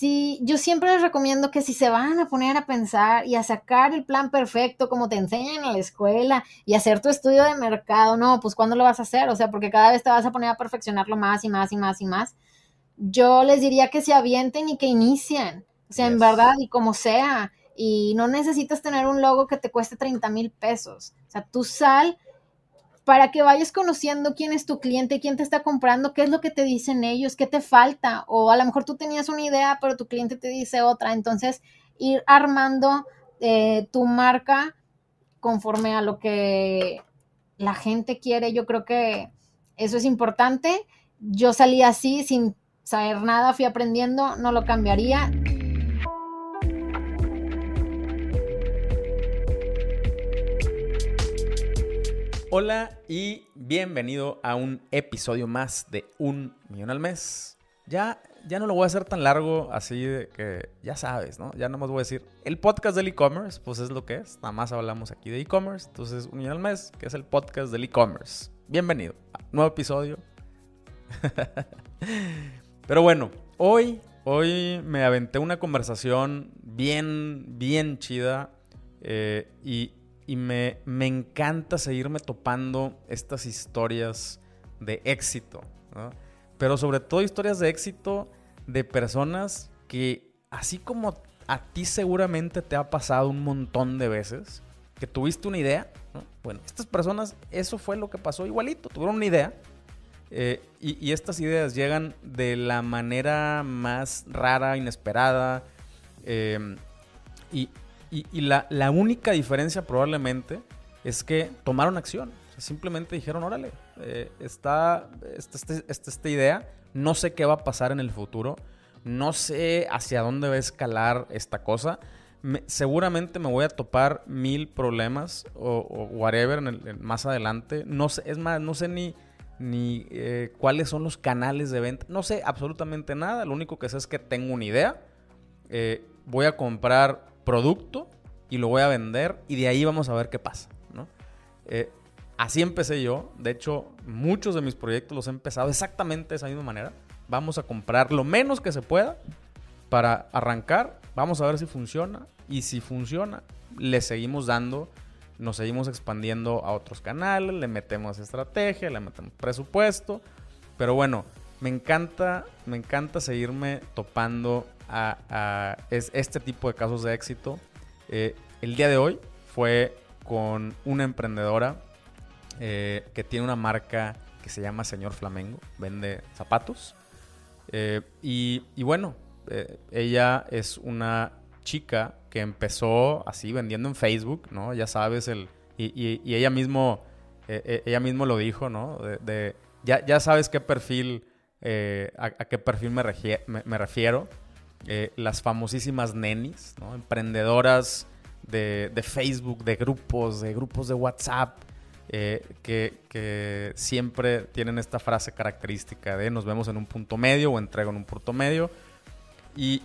Sí, yo siempre les recomiendo que si se van a poner a pensar y a sacar el plan perfecto como te enseñan en la escuela y hacer tu estudio de mercado, no, pues ¿cuándo lo vas a hacer? O sea, porque cada vez te vas a poner a perfeccionarlo más y más y más y más. Yo les diría que se avienten y que inicien, o sea, en verdad y como sea. Y no necesitas tener un logo que te cueste 30 mil pesos. O sea, tú sal para que vayas conociendo quién es tu cliente, quién te está comprando, qué es lo que te dicen ellos, qué te falta, o a lo mejor tú tenías una idea, pero tu cliente te dice otra, entonces ir armando eh, tu marca conforme a lo que la gente quiere, yo creo que eso es importante. Yo salí así sin saber nada, fui aprendiendo, no lo cambiaría. Hola y bienvenido a un episodio más de Un Millón al Mes. Ya, ya no lo voy a hacer tan largo, así de que ya sabes, ¿no? Ya nomás voy a decir, el podcast del e-commerce, pues es lo que es, nada más hablamos aquí de e-commerce, entonces Un Millón al Mes, que es el podcast del e-commerce. Bienvenido, a un nuevo episodio. Pero bueno, hoy, hoy me aventé una conversación bien, bien chida eh, y y me, me encanta seguirme topando estas historias de éxito, pero sobre todo historias de éxito de personas que, así como a ti seguramente te ha pasado un montón de veces, que tuviste una idea, bueno, estas personas, eso fue lo que pasó igualito, tuvieron una idea, eh, y, estas ideas llegan de la manera más rara, inesperada. Eh, y, y, la, única diferencia probablemente es que tomaron acción. simplemente dijeron, órale, eh, está este, este, este, esta idea, no sé qué va a pasar en el futuro, no sé hacia dónde va a escalar esta cosa. seguramente me voy a topar mil problemas o, whatever más adelante. No sé, es más, no sé ni, ni eh, cuáles son los canales de venta. No sé absolutamente nada. Lo único que sé es que tengo una idea. Eh, voy a comprar producto y lo voy a vender y de ahí vamos a ver qué pasa, eh, así empecé yo. De hecho, muchos de mis proyectos los he empezado exactamente de esa misma manera. Vamos a comprar lo menos que se pueda para arrancar. Vamos a ver si funciona. Y si funciona, le seguimos dando, nos seguimos expandiendo a otros canales, le metemos estrategia, le metemos presupuesto. Pero bueno, me encanta, me encanta seguirme topando es este tipo de casos de éxito. Eh, el día de hoy fue con una emprendedora eh, que tiene una marca que se llama Señor Flamengo, vende zapatos. Eh, y, bueno, ella es una chica que empezó así vendiendo en Facebook, ¿no? Ya sabes, el, y, ella mismo ella mismo lo dijo, ¿no? De, ya, ya sabes qué perfil, a, qué perfil me refiero. Eh, las famosísimas nenis, emprendedoras de, Facebook, de grupos, de grupos de WhatsApp, eh, que, siempre tienen esta frase característica de nos vemos en un punto medio o entrego en un punto medio. Y,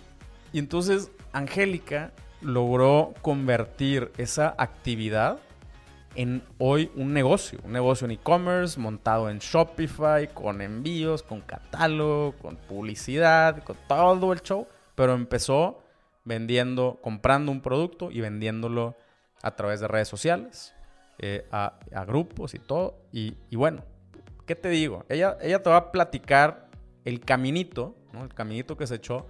y entonces Angélica logró convertir esa actividad en hoy un negocio, un negocio en e-commerce montado en Shopify, con envíos, con catálogo, con publicidad, con todo el show pero empezó vendiendo, comprando un producto y vendiéndolo a través de redes sociales, eh, a, grupos y todo. Y, bueno, ¿qué te digo? Ella, ella te va a platicar el caminito, el caminito que se echó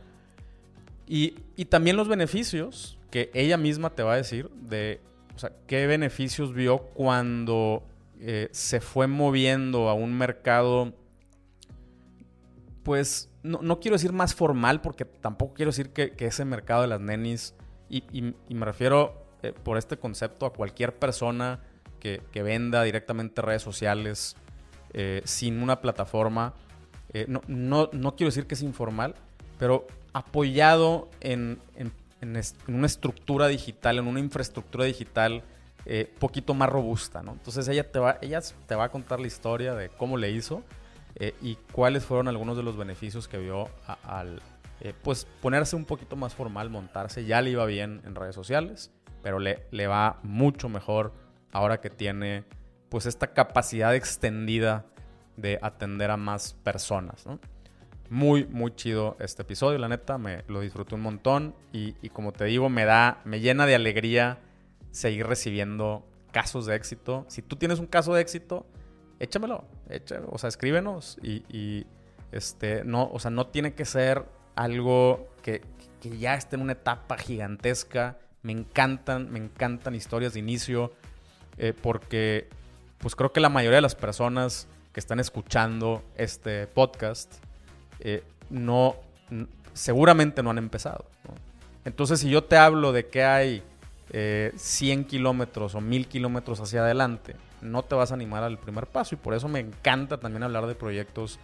y, también los beneficios que ella misma te va a decir de, o sea, qué beneficios vio cuando eh, se fue moviendo a un mercado, pues, no, quiero decir más formal, porque tampoco quiero decir que, ese mercado de las nenis, y, me refiero eh, por este concepto a cualquier persona que, venda directamente redes sociales eh, sin una plataforma, eh, no, quiero decir que es informal, pero apoyado en, una estructura digital, en una infraestructura digital poquito más robusta, Entonces ella te, va, ella te va a contar la historia de cómo le hizo eh, y cuáles fueron algunos de los beneficios que vio al eh, pues ponerse un poquito más formal, montarse. Ya le iba bien en redes sociales, pero le, le va mucho mejor ahora que tiene pues esta capacidad extendida de atender a más personas. Muy, muy chido este episodio, la neta, me lo disfruté un montón y, y como te digo, me da, me llena de alegría seguir recibiendo casos de éxito. Si tú tienes un caso de éxito, échamelo, échamelo, o sea, escríbenos y, este, no, o sea, no tiene que ser algo que, ya esté en una etapa gigantesca. Me encantan, me encantan historias de inicio eh, porque pues creo que la mayoría de las personas que están escuchando este podcast eh, no, seguramente no han empezado. Entonces, si yo te hablo de que hay 100 eh, kilómetros o 1000 kilómetros hacia adelante, no te vas a animar al primer paso. Y por eso me encanta también hablar de proyectos,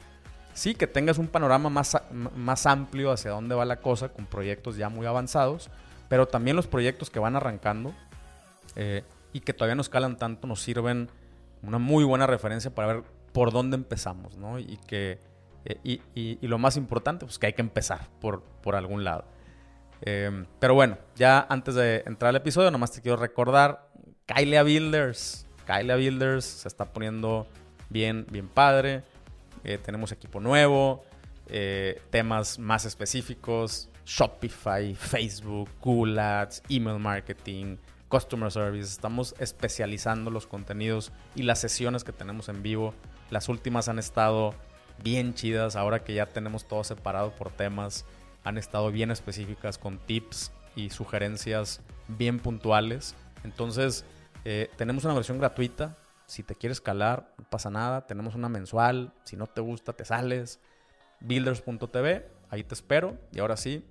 sí, que tengas un panorama más, más amplio hacia dónde va la cosa, con proyectos ya muy avanzados, pero también los proyectos que van arrancando eh, y que todavía no escalan tanto, nos sirven una muy buena referencia para ver por dónde empezamos, ¿no? Y que... Eh, y, lo más importante, pues que hay que empezar por, por algún lado. Em, pero bueno, ya antes de entrar al episodio, nomás te quiero recordar, Kylie Builders, Kyla Builders se está poniendo bien, bien padre. Eh, tenemos equipo nuevo, eh, temas más específicos, Shopify, Facebook, Google Ads, email marketing, customer service. Estamos especializando los contenidos y las sesiones que tenemos en vivo. Las últimas han estado bien chidas, ahora que ya tenemos todo separado por temas, han estado bien específicas con tips y sugerencias bien puntuales. Entonces, eh, tenemos una versión gratuita. Si te quieres calar, no pasa nada. Tenemos una mensual. Si no te gusta, te sales. Builders.tv, ahí te espero. Y ahora sí,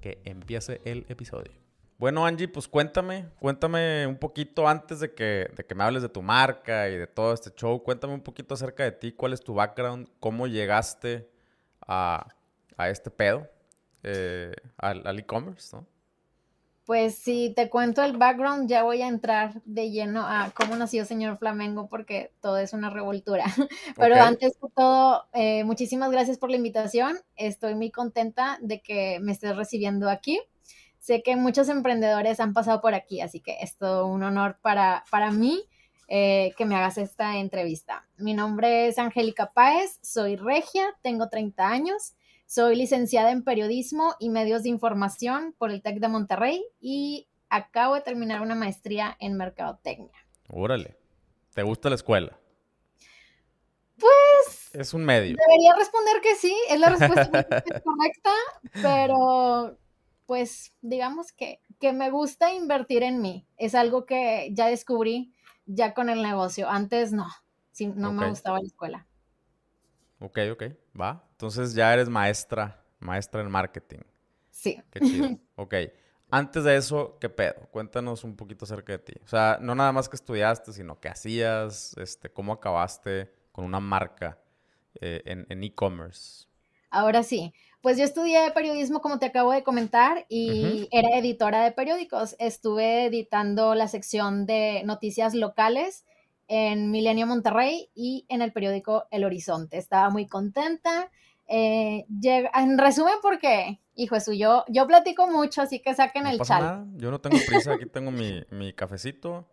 que empiece el episodio. Bueno, Angie, pues cuéntame, cuéntame un poquito antes de que, de que me hables de tu marca y de todo este show. Cuéntame un poquito acerca de ti, cuál es tu background, cómo llegaste a, este pedo, eh, al e-commerce, ¿no? Pues si te cuento el background, ya voy a entrar de lleno a cómo nació Señor Flamengo, porque todo es una revoltura. Pero antes de todo, eh, muchísimas gracias por la invitación. Estoy muy contenta de que me estés recibiendo aquí. Sé que muchos emprendedores han pasado por aquí, así que es todo un honor para, para mí. Eh, que me hagas esta entrevista. Mi nombre es Angélica Páez, soy regia, tengo 30 años, soy licenciada en Periodismo y Medios de Información por el TEC de Monterrey y acabo de terminar una maestría en Mercadotecnia. Órale, ¿te gusta la escuela? Pues... Es un medio. Debería responder que sí, es la respuesta correcta, pero pues digamos que, me gusta invertir en mí. Es algo que ya descubrí ya con el negocio. Antes no, sí, no me gustaba la escuela. Ok, ok, va. Entonces ya eres maestra, maestra en marketing. Sí. Qué chido. ok. Antes de eso, ¿qué pedo? Cuéntanos un poquito acerca de ti. O sea, no nada más que estudiaste, sino qué hacías, este, cómo acabaste con una marca eh, en e-commerce. Ahora sí, pues yo estudié periodismo, como te acabo de comentar, y era editora de periódicos. Estuve editando la sección de noticias locales en Milenio Monterrey y en el periódico El Horizonte. Estaba muy contenta. Eh, llega, en resumen, ¿por qué? hijo suyo, yo, yo platico mucho, así que saquen el chat. Yo no tengo prisa, aquí tengo mi, mi cafecito.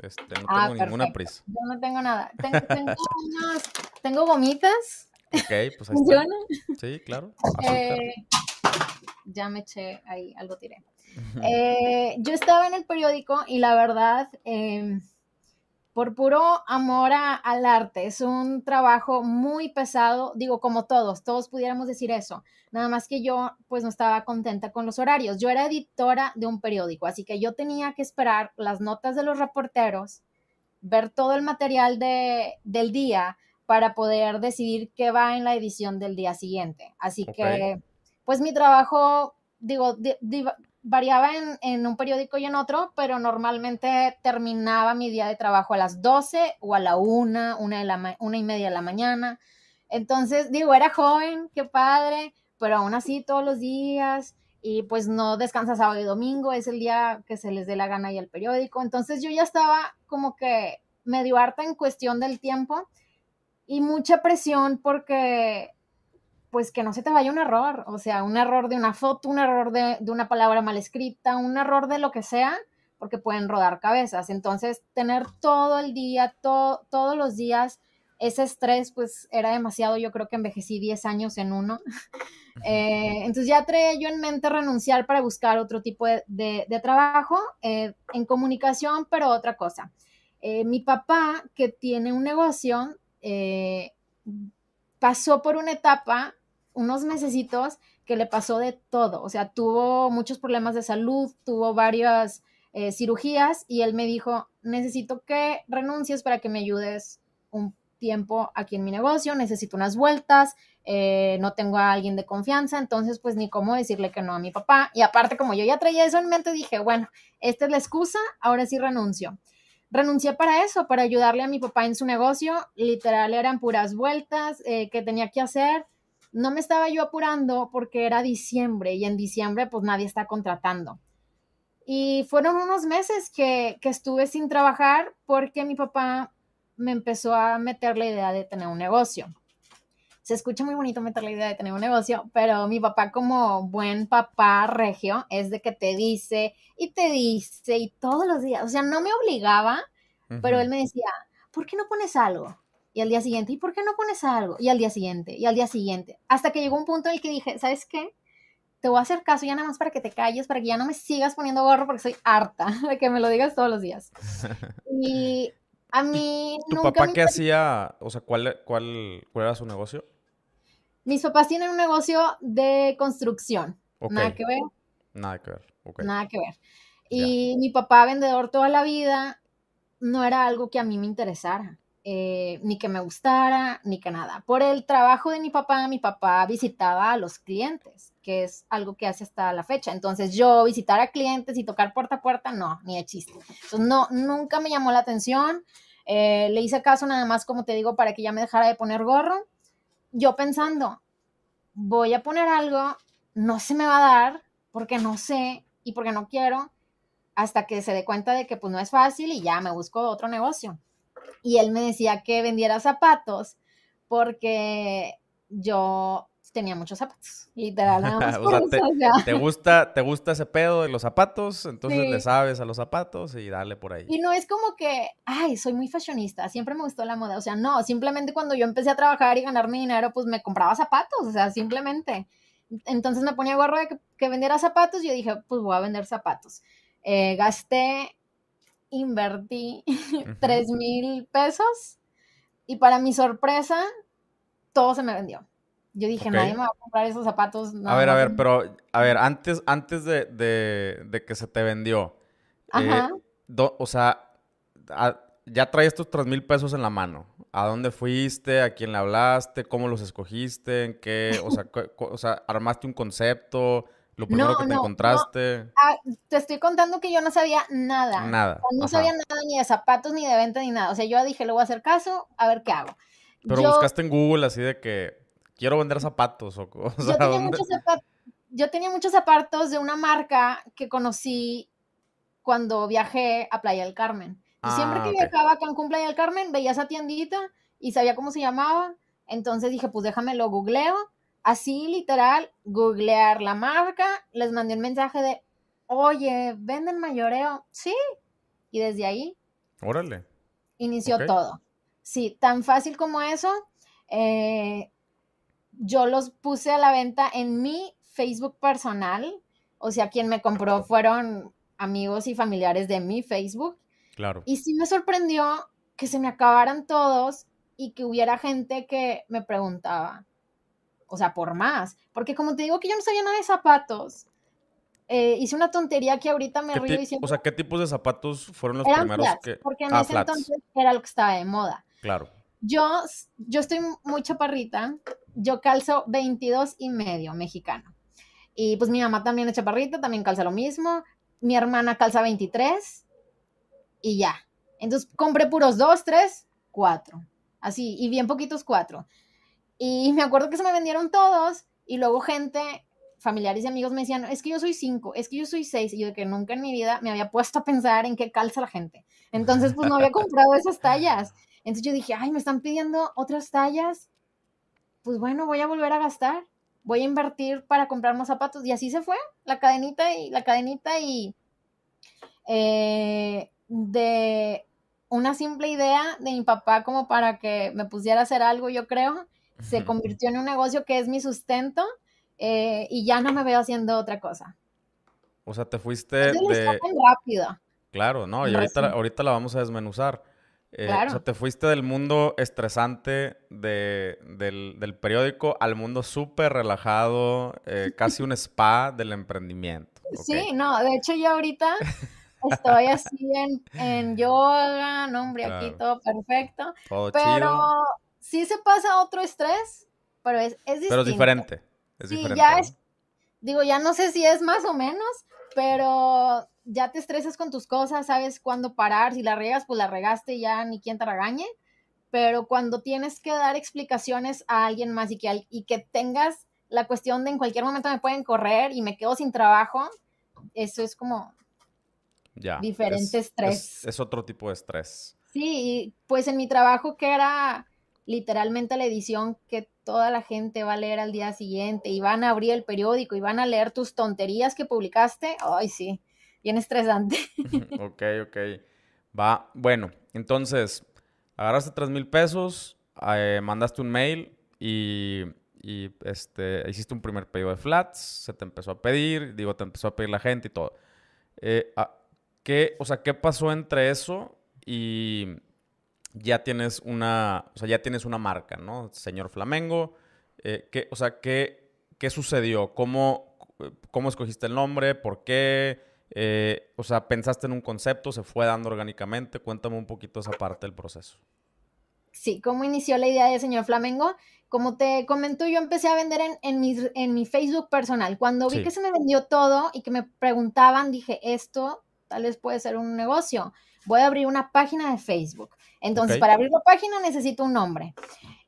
Este, no ah, tengo ninguna prisa. Yo no tengo nada. Tengo, tengo, tengo gomitas. Ok, pues ahí está. Sí, claro. Eh, ya me eché ahí, algo tiré. Eh, yo estaba en el periódico y la verdad em, por puro amor al arte. Es un trabajo muy pesado, digo, como todos, todos pudiéramos decir eso. Nada más que yo, pues no estaba contenta con los horarios. Yo era editora de un periódico, así que yo tenía que esperar las notas de los reporteros, ver todo el material del día para poder decidir qué va en la edición del día siguiente. Así que, pues mi trabajo, digo, variaba en, un periódico y en otro, pero normalmente terminaba mi día de trabajo a las 12 o a la 1, una, de la una y media de la mañana. Entonces, digo, era joven, qué padre, pero aún así todos los días y pues no descansa sábado y domingo, es el día que se les dé la gana y el periódico. Entonces yo ya estaba como que medio harta en cuestión del tiempo y mucha presión porque pues que no se te vaya un error, o sea, un error de una foto, un error de, una palabra mal escrita, un error de lo que sea, porque pueden rodar cabezas. Entonces, tener todo el día, todos los días, ese estrés, pues era demasiado. Yo creo que envejecí 10 años en uno. Eh, entonces, ya traía yo en mente renunciar para buscar otro tipo de, trabajo eh, en comunicación, pero otra cosa. Eh, mi papá, que tiene un negocio, pasó por una etapa unos mesecitos que le pasó de todo, o sea, tuvo muchos problemas de salud, tuvo varias eh, cirugías y él me dijo, necesito que renuncies para que me ayudes un tiempo aquí en mi negocio, necesito unas vueltas, eh, no tengo a alguien de confianza, entonces pues ni cómo decirle que no a mi papá. Y aparte como yo ya traía eso en mente, dije, bueno, esta es la excusa, ahora sí renuncio. Renuncié para eso, para ayudarle a mi papá en su negocio, literal eran puras vueltas eh, que tenía que hacer no me estaba yo apurando porque era diciembre y en diciembre pues nadie está contratando. Y fueron unos meses que, estuve sin trabajar porque mi papá me empezó a meter la idea de tener un negocio. Se escucha muy bonito meter la idea de tener un negocio, pero mi papá como buen papá regio es de que te dice y te dice y todos los días, o sea, no me obligaba, pero él me decía, ¿por qué no pones algo? Y al día siguiente, ¿y por qué no pones algo? Y al día siguiente, y al día siguiente. Hasta que llegó un punto en el que dije, ¿sabes qué? Te voy a hacer caso ya nada más para que te calles, para que ya no me sigas poniendo gorro porque soy harta de que me lo digas todos los días. Y a mí... ¿Tu papá qué hacía? O sea, ¿cuál, cuál, cuál era su negocio? Mis papás tienen un negocio de construcción. Nada que ver. Nada que ver. Nada que ver. Y mi papá, vendedor toda la vida, no era algo que a mí me interesara. Eh, ni que me gustara, ni que nada. Por el trabajo de mi papá, mi papá visitaba a los clientes, que es algo que hace hasta la fecha. Entonces yo visitar a clientes y tocar puerta a puerta, no, ni de chiste. Entonces no, nunca me llamó la atención. Eh, le hice caso nada más, como te digo, para que ya me dejara de poner gorro. Yo pensando, voy a poner algo, no se me va a dar porque no sé y porque no quiero, hasta que se dé cuenta de que pues no es fácil y ya me busco otro negocio y él me decía que vendiera zapatos porque yo tenía muchos zapatos, literal. te, gusta, te gusta ese pedo de los zapatos, entonces le sabes a los zapatos y dale por ahí. Y no es como que, ay, soy muy fashionista, siempre me gustó la moda, o sea, no, simplemente cuando yo empecé a trabajar y ganar mi dinero, pues me compraba zapatos, o sea, simplemente. Entonces me ponía gorro de que, vendiera zapatos y yo dije, pues voy a vender zapatos. Eh, gasté invertí tres mil pesos y para mi sorpresa, todo se me vendió. Yo dije, nadie me va a comprar esos zapatos. a ver, a ver, pero, a ver, antes, antes de, que se te vendió, eh, Ajá. o sea, ya traes estos tres mil pesos en la mano. ¿A dónde fuiste? ¿A quién le hablaste? ¿Cómo los escogiste? qué? O sea, o sea, ¿armaste un concepto? Lo primero que te no, encontraste. Ah, te estoy contando que yo no sabía nada. Nada. no sabía nada ni de zapatos, ni de venta, ni nada. O sea, yo dije, le voy a hacer caso, a ver qué hago. Pero buscaste en Google así de que quiero vender zapatos o, cosas. yo, tenía muchos zapatos, de una marca que conocí cuando viajé a Playa del Carmen. siempre ah, que viajaba a Cancún, Playa del Carmen, veía esa tiendita y sabía cómo se llamaba. Entonces dije, pues déjame lo googleo así literal, googlear la marca, les mandé un mensaje de, oye, ¿venden mayoreo? Sí. Y desde ahí. Órale. Inició todo. Sí, tan fácil como eso. Eh, yo los puse a la venta en mi Facebook personal. O sea, quien me compró fueron amigos y familiares de mi Facebook. Claro. Y sí me sorprendió que se me acabaran todos y que hubiera gente que me preguntaba, o sea, por más, porque como te digo que yo no sabía nada de zapatos, eh, hice una tontería que ahorita me río diciendo. O sea, ¿qué tipos de zapatos fueron los primeros que... Porque en ah, ese entonces era lo que estaba de moda. Claro. Yo, yo estoy muy chaparrita, yo calzo 22 y medio mexicano. Y pues mi mamá también es chaparrita, también calza lo mismo. Mi hermana calza 23 y ya. Entonces compré puros dos, tres, 4. Así, y bien poquitos 4. Y me acuerdo que se me vendieron todos y luego gente, familiares y amigos me decían, es que yo soy cinco, es que yo soy seis. Y yo de que nunca en mi vida me había puesto a pensar en qué calza la gente. Entonces, pues no había comprado esas tallas. Entonces yo dije, ay, me están pidiendo otras tallas. Pues bueno, voy a volver a gastar. Voy a invertir para comprar más zapatos. Y así se fue, la cadenita y la cadenita y... Eh, de una simple idea de mi papá como para que me pusiera a hacer algo, yo creo, se convirtió en un negocio que es mi sustento eh, y ya no me veo haciendo otra cosa. O sea, te fuiste de... Tan rápido. Claro, no, y ahorita, ahorita la vamos a desmenuzar. Eh, o sea, te fuiste del mundo estresante del, del, periódico al mundo súper relajado, eh, casi un spa del emprendimiento. Sí, no, de hecho yo ahorita estoy así en, en yoga, no hombre, aquí todo perfecto. Todo pero sí se pasa otro estrés, pero es, es Pero es diferente. Es ya es, digo, ya no sé si es más o menos, pero ya te estresas con tus cosas, sabes cuándo parar, si la regas, pues la regaste y ya ni quien te regañe, pero cuando tienes que dar explicaciones a alguien más y que, y que tengas la cuestión de en cualquier momento me pueden correr y me quedo sin trabajo, eso es como ya, diferente estrés. Es, es, otro tipo de estrés. Sí, pues en mi trabajo que era literalmente la edición que toda la gente va a leer al día siguiente y van a abrir el periódico y van a leer tus tonterías que publicaste, ay sí, bien estresante. ok, ok. Va, bueno, entonces, agarraste 3 mil pesos, eh, mandaste un mail y, este, hiciste un primer pedido de flats, se te empezó a pedir, digo, te empezó a pedir la gente y todo. Eh, ah, o sea, ¿qué pasó entre eso y ya tienes una, o sea, ya tienes una marca, ¿no? Señor Flamengo, eh, ¿qué, o sea, ¿qué, qué sucedió? ¿Cómo, ¿Cómo escogiste el nombre? ¿Por qué? Eh, o sea, pensaste en un concepto, se fue dando orgánicamente. Cuéntame un poquito esa parte del proceso. Sí, ¿cómo inició la idea de Señor Flamengo? Como te comentó, yo empecé a vender en, en, mi, Facebook personal. Cuando vi que se me vendió todo y que me preguntaban, dije, esto tal vez puede ser un negocio. Voy a abrir una página de Facebook. Entonces, para abrir la página necesito un nombre.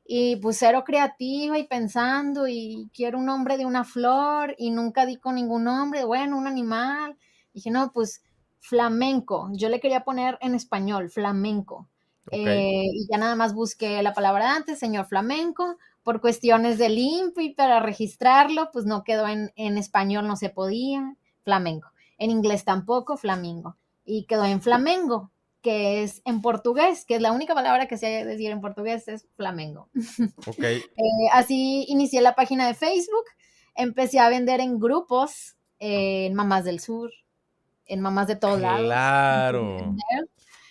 Y pues cero creativa y pensando y quiero un nombre de una flor y nunca di con ningún nombre, bueno, un animal. dije, no, pues flamenco. Yo le quería poner en español, flamenco. Eh, y ya nada más busqué la palabra antes, señor flamenco. Por cuestiones de del y para registrarlo, pues no quedó en, español, no se podía, flamenco. En inglés tampoco, flamingo. Y quedó en flamenco que es en portugués, que es la única palabra que se de decir en portugués, es flamengo. Okay. Eh, así inicié la página de Facebook, empecé a vender en grupos, en Mamás del Sur, en Mamás de todos claro. lados.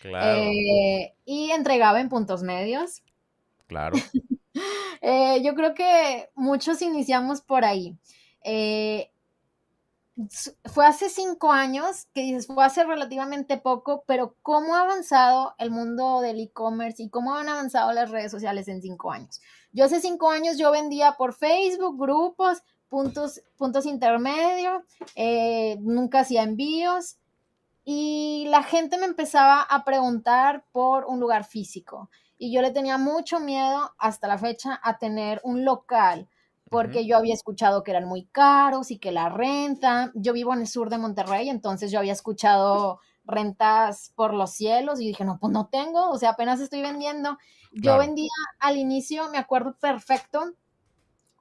Claro. Eh, y entregaba en puntos medios. Claro. Eh, yo creo que muchos iniciamos por ahí fue hace cinco años, que dices, fue hace relativamente poco, pero cómo ha avanzado el mundo del e-commerce y cómo han avanzado las redes sociales en cinco años. Yo hace cinco años yo vendía por Facebook, grupos, puntos, puntos intermedios, eh, nunca hacía envíos y la gente me empezaba a preguntar por un lugar físico y yo le tenía mucho miedo hasta la fecha a tener un local porque yo había escuchado que eran muy caros y que la renta, yo vivo en el sur de Monterrey, entonces yo había escuchado rentas por los cielos y dije, no, pues no tengo, o sea, apenas estoy vendiendo. Yo vendía al inicio, me acuerdo perfecto,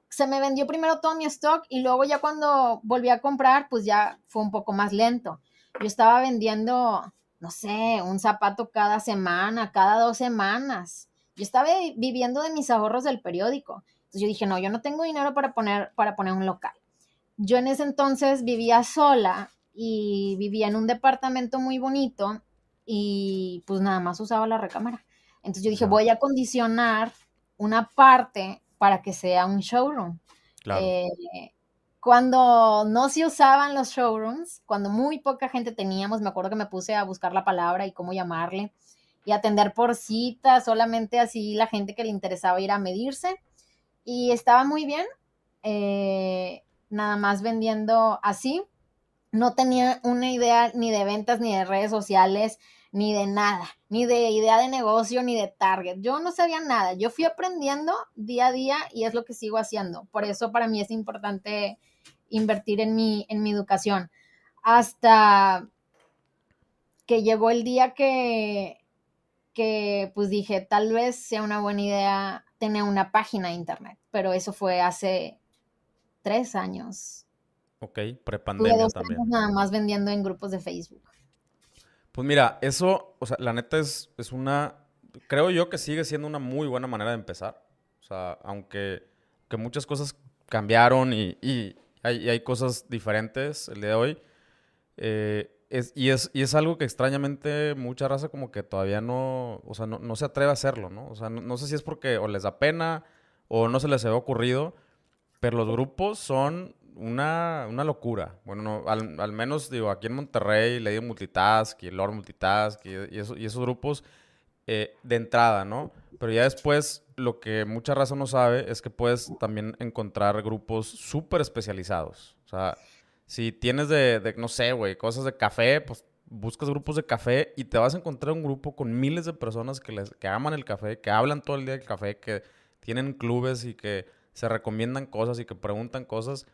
se me vendió primero todo mi stock y luego ya cuando volví a comprar, pues ya fue un poco más lento. Yo estaba vendiendo, no sé, un zapato cada semana, cada dos semanas. Yo estaba viviendo de mis ahorros del periódico. Entonces yo dije, no, yo no tengo dinero para poner, para poner un local. Yo en ese entonces vivía sola y vivía en un departamento muy bonito y pues nada más usaba la recámara. Entonces yo dije, voy a condicionar una parte para que sea un showroom. Claro. Eh, cuando no se usaban los showrooms, cuando muy poca gente teníamos, me acuerdo que me puse a buscar la palabra y cómo llamarle y atender por cita, solamente así la gente que le interesaba ir a medirse. Y estaba muy bien, eh, nada más vendiendo así. No tenía una idea ni de ventas, ni de redes sociales, ni de nada, ni de idea de negocio, ni de target. Yo no sabía nada. Yo fui aprendiendo día a día y es lo que sigo haciendo. Por eso para mí es importante invertir en mi, en mi educación. Hasta que llegó el día que, que pues dije, tal vez sea una buena idea tenía una página de internet, pero eso fue hace tres años. Ok, prepandemia también. Nada más vendiendo en grupos de Facebook. Pues mira, eso, o sea, la neta es, es una, creo yo que sigue siendo una muy buena manera de empezar. O sea, aunque que muchas cosas cambiaron y, hay, hay, cosas diferentes el día de hoy, eh, y, es, algo que extrañamente mucha raza como que todavía no, o sea, no, se atreve a hacerlo, ¿no? O sea, no, sé si es porque o les da pena o no se les había ocurrido, pero los grupos son una, locura. Bueno, al, menos digo, aquí en Monterrey le multitask y Lord multitask y, y, esos grupos eh, de entrada, ¿no? Pero ya después lo que mucha raza no sabe es que puedes también encontrar grupos súper especializados. O sea, si tienes de, no sé, güey, cosas de café, pues buscas grupos de café y te vas a encontrar un grupo con miles de personas que, les, que aman el café, que hablan todo el día del café, que tienen clubes y que se recomiendan cosas y que preguntan cosas.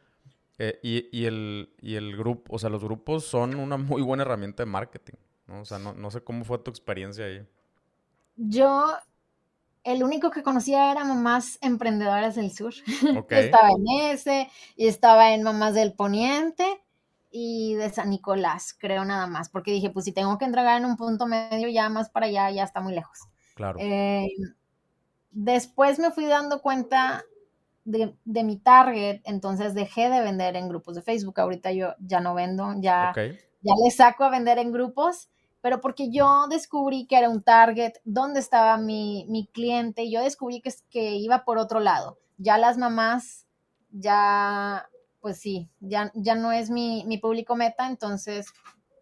Eh, y, el, el grupo, o sea, los grupos son una muy buena herramienta de marketing, ¿no? O sea, no, no sé cómo fue tu experiencia ahí. Yo el único que conocía era mamás emprendedoras del sur. estaba en ese, y estaba en mamás del poniente y de San Nicolás, creo nada más, porque dije, pues si tengo que entregar en un punto medio, ya más para allá, ya está muy lejos. Claro. Em, después me fui dando cuenta de, mi target, entonces dejé de vender en grupos de Facebook. Ahorita yo ya no vendo, ya, ya le saco a vender en grupos pero porque yo descubrí que era un target, dónde estaba mi, mi cliente, yo descubrí que, que iba por otro lado. Ya las mamás, ya, pues sí, ya, ya no es mi, mi público meta, entonces,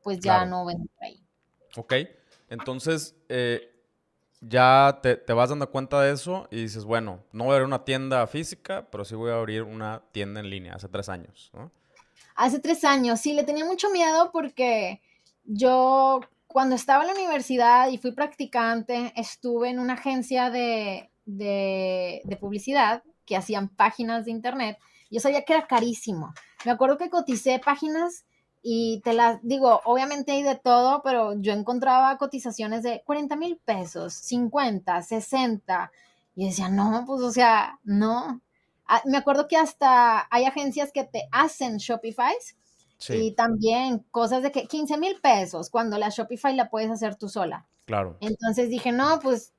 pues ya no vendo por ahí. Ok, entonces, eh, ya te, te, vas dando cuenta de eso y dices, bueno, no voy a abrir una tienda física, pero sí voy a abrir una tienda en línea hace tres años, ¿no? Hace tres años, sí, le tenía mucho miedo porque yo cuando estaba en la universidad y fui practicante, estuve en una agencia de, de, publicidad que hacían páginas de internet. Yo sabía que era carísimo. Me acuerdo que coticé páginas y te las digo, obviamente hay de todo, pero yo encontraba cotizaciones de 40 mil pesos, 50, 60. Y decía, no, pues o sea, no. Ah, me acuerdo que hasta hay agencias que te hacen Shopify y también cosas de que 15 mil pesos cuando la Shopify la puedes hacer tú sola. Claro. Entonces dije, no, pues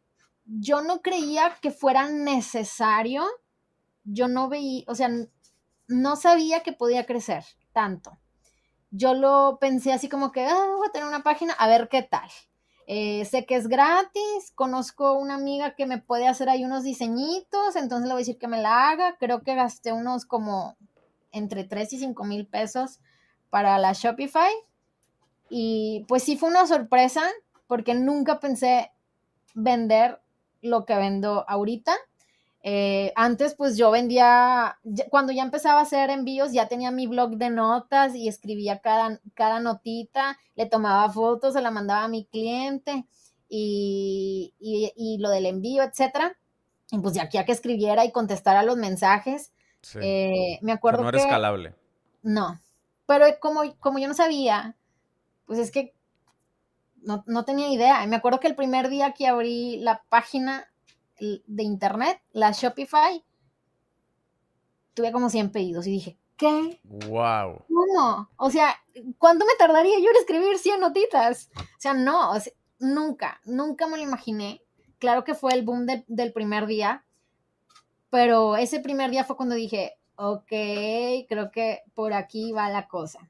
yo no creía que fuera necesario. Yo no veía, o sea, no sabía que podía crecer tanto. Yo lo pensé así como que, ah, voy a tener una página, a ver qué tal. Eh, sé que es gratis, conozco una amiga que me puede hacer ahí unos diseñitos, entonces le voy a decir que me la haga. Creo que gasté unos como entre 3 y 5 mil pesos para la Shopify. Y pues sí fue una sorpresa porque nunca pensé vender lo que vendo ahorita. Eh, antes pues yo vendía, cuando ya empezaba a hacer envíos, ya tenía mi blog de notas y escribía cada, cada notita, le tomaba fotos, se la mandaba a mi cliente y, lo del envío, etcétera. Y pues de aquí a que escribiera y contestara los mensajes. Eh, me acuerdo que... No era escalable. No, pero como, como yo no sabía, pues es que no, tenía idea. Y me acuerdo que el primer día que abrí la página de internet, la Shopify, tuve como 100 pedidos y dije, ¿qué? ¡Wow! ¿Cómo? O sea, ¿cuánto me tardaría yo en escribir 100 notitas? O sea, no, nunca, nunca me lo imaginé. Claro que fue el boom del primer día, pero ese primer día fue cuando dije, ok, creo que por aquí va la cosa.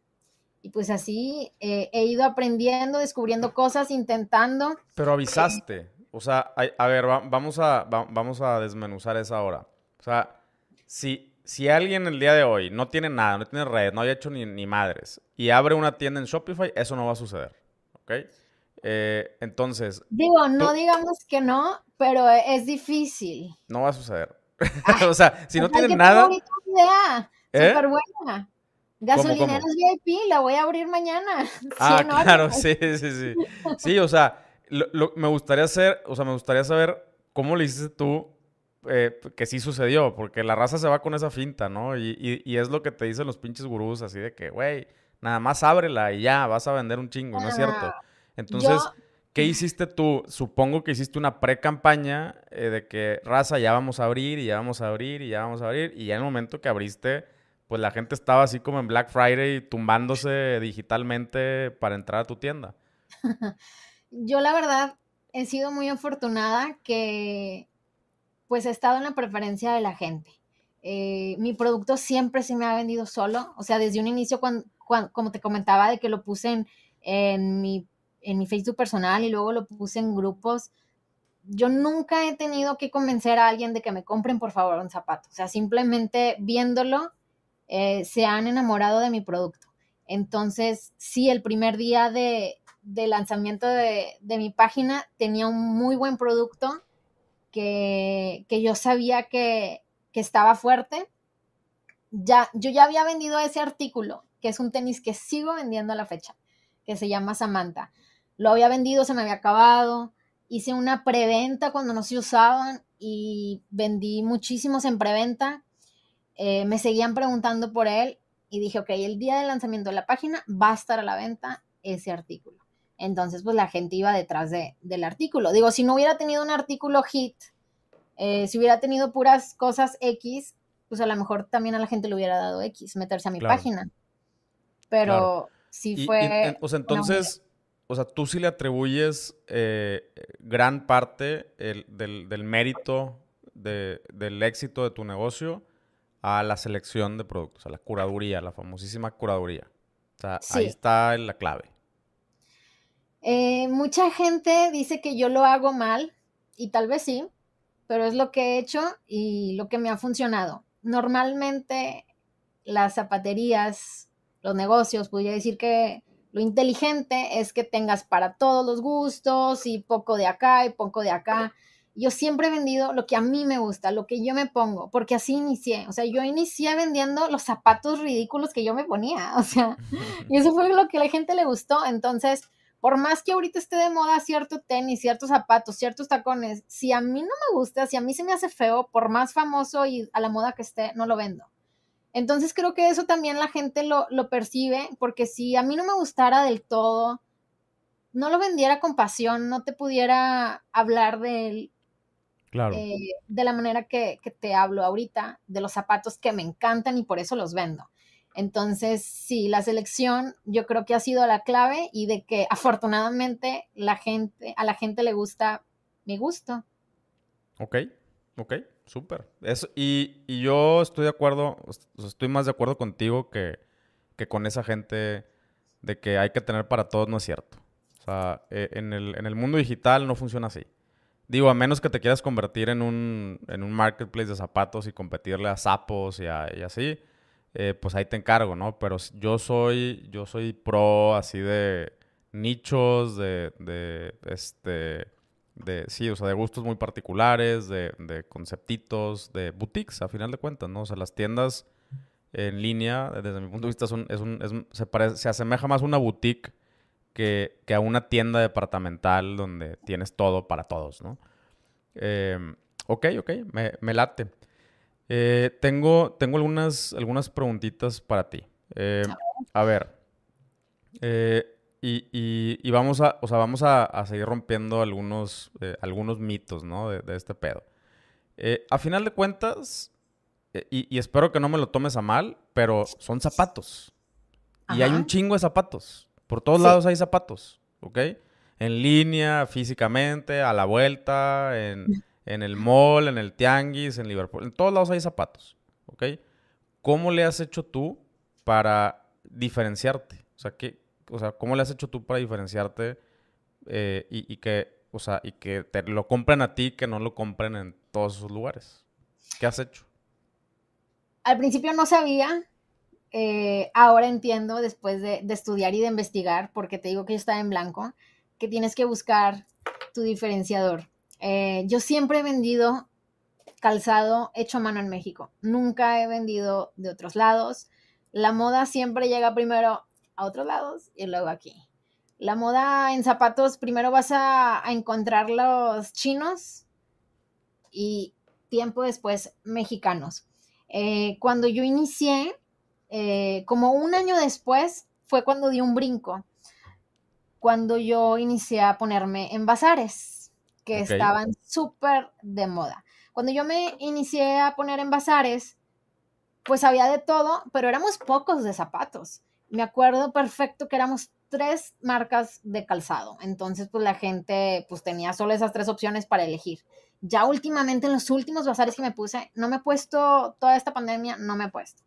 Y pues así eh, he ido aprendiendo, descubriendo cosas, intentando. Pero avisaste. O sea, a, ver, vamos, a, vamos a desmenuzar esa hora. O sea, si, si alguien el día de hoy no tiene nada, no tiene red, no haya hecho ni, ni madres, y abre una tienda en Shopify, eso no va a suceder. ¿Ok? Eh, entonces. Digo, no digamos que no, pero es difícil. No va a suceder. Ah, o sea, si no tienen nada. Qué idea. ¿eh? Súper buena. Gasolineros VIP, la voy a abrir mañana. Ah, claro, sí, sí, sí. Sí, o sea, me gustaría hacer, o sea, me gustaría saber cómo le hiciste tú eh, que sí sucedió, porque la raza se va con esa finta, ¿no? Y, es lo que te dicen los pinches gurús, así de que, güey, nada más ábrela y ya, vas a vender un chingo, ¿no es cierto? Entonces, ¿Qué hiciste tú? Supongo que hiciste una pre-campaña eh, de que, raza, ya vamos a abrir y ya vamos a abrir y ya vamos a abrir. Y ya en el momento que abriste, pues la gente estaba así como en Black Friday tumbándose digitalmente para entrar a tu tienda. Yo la verdad he sido muy afortunada que pues he estado en la preferencia de la gente. Eh, mi producto siempre se me ha vendido solo, o sea, desde un inicio, como te comentaba, de que lo puse en mi en mi Facebook personal y luego lo puse en grupos. Yo nunca he tenido que convencer a alguien de que me compren, por favor, un zapato. O sea, simplemente viéndolo, eh, se han enamorado de mi producto. Entonces, sí, el primer día de, lanzamiento de, mi página tenía un muy buen producto que, yo sabía que, que, estaba fuerte. Ya, yo ya había vendido ese artículo, que es un tenis que sigo vendiendo a la fecha, que se llama Samantha lo había vendido, se me había acabado, hice una preventa cuando no se usaban y vendí muchísimos en preventa. Eh, me seguían preguntando por él y dije, ok, el día del lanzamiento de la página va a estar a la venta ese artículo. Entonces, pues la gente iba detrás del artículo. Digo, si no hubiera tenido un artículo hit, eh, si hubiera tenido puras cosas X, pues a lo mejor también a la gente le hubiera dado X, meterse a mi página. Pero si fue... Y, entonces o sea, tú sí le atribuyes eh, gran parte del, mérito del éxito de tu negocio a la selección de productos, a la curaduría, la famosísima curaduría. O sea, ahí está la clave. Eh, mucha gente dice que yo lo hago mal, y tal vez sí, pero es lo que he hecho y lo que me ha funcionado. Normalmente las zapaterías, los negocios, podría decir que lo inteligente es que tengas para todos los gustos y poco de acá y poco de acá. Yo siempre he vendido lo que a mí me gusta, lo que yo me pongo, porque así inicié. O sea, yo inicié vendiendo los zapatos ridículos que yo me ponía. O sea, y eso fue lo que a la gente le gustó. Entonces, por más que ahorita esté de moda cierto tenis, ciertos zapatos, ciertos tacones, si a mí no me gusta, si a mí se me hace feo, por más famoso y a la moda que esté, no lo vendo. Entonces creo que eso también la gente lo, percibe, porque si a mí no me gustara del todo, no lo vendiera con pasión, no te pudiera hablar de él claro. Eh, de la manera que, que, te hablo ahorita, de los zapatos que me encantan y por eso los vendo. Entonces, sí, la selección yo creo que ha sido la clave y de que afortunadamente la gente, a la gente le gusta mi gusto. Ok, ok. Súper. y, yo estoy de acuerdo, estoy más de acuerdo contigo que, con esa gente de que hay que tener para todos, no es cierto. O sea, e, en el, mundo digital no funciona así. Digo, a menos que te quieras convertir en un, en un marketplace de zapatos y competirle a sapos y, así, eh, pues ahí te encargo, ¿no? Pero yo soy, yo soy pro así de nichos, de, de este de, sí, o sea, de gustos muy particulares, de, de conceptitos, de boutiques, a final de cuentas, ¿no? O sea, las tiendas en línea, desde mi punto de vista, es un, es, se, parece, se asemeja más a una boutique que, que, a una tienda departamental donde tienes todo para todos, ¿no? Em, ok, ok, me, me late. Eh, tengo tengo algunas, algunas preguntitas para ti. Em, a ver, eh, y, y, vamos a, o sea, vamos a, seguir rompiendo algunos, eh, algunos mitos, ¿no? De, este pedo. Eh, a final de cuentas, eh, y, espero que no me lo tomes a mal, pero son zapatos. Y hay un chingo de zapatos. Por todos lados hay zapatos, ¿ok? En línea, físicamente, a la vuelta, en, en el mall, en el tianguis, en Liverpool. En todos lados hay zapatos, ¿ok? ¿Cómo le has hecho tú para diferenciarte? O sea, ¿qué, o sea, ¿cómo le has hecho tú para diferenciarte eh, y, que, y que te lo compren a ti, y que no lo compren en todos sus lugares? ¿Qué has hecho? Al principio no sabía, eh, ahora entiendo después de, estudiar y de investigar, porque te digo que yo estaba en blanco, que tienes que buscar tu diferenciador. Eh, yo siempre he vendido calzado hecho a mano en México, nunca he vendido de otros lados. La moda siempre llega primero a otros lados y luego aquí. La moda en zapatos, primero vas a, encontrar los chinos y tiempo después mexicanos. Eh, cuando yo inicié, eh, como un año después, fue cuando di un brinco, cuando yo inicié a ponerme en bazares, que estaban súper de moda. Cuando yo me inicié a poner en bazares, pues había de todo, pero éramos pocos de zapatos me acuerdo perfecto que éramos tres marcas de calzado. Entonces, pues la gente pues tenía solo esas tres opciones para elegir. Ya últimamente, en los últimos bazares que me puse, no me he puesto, toda esta pandemia no me he puesto.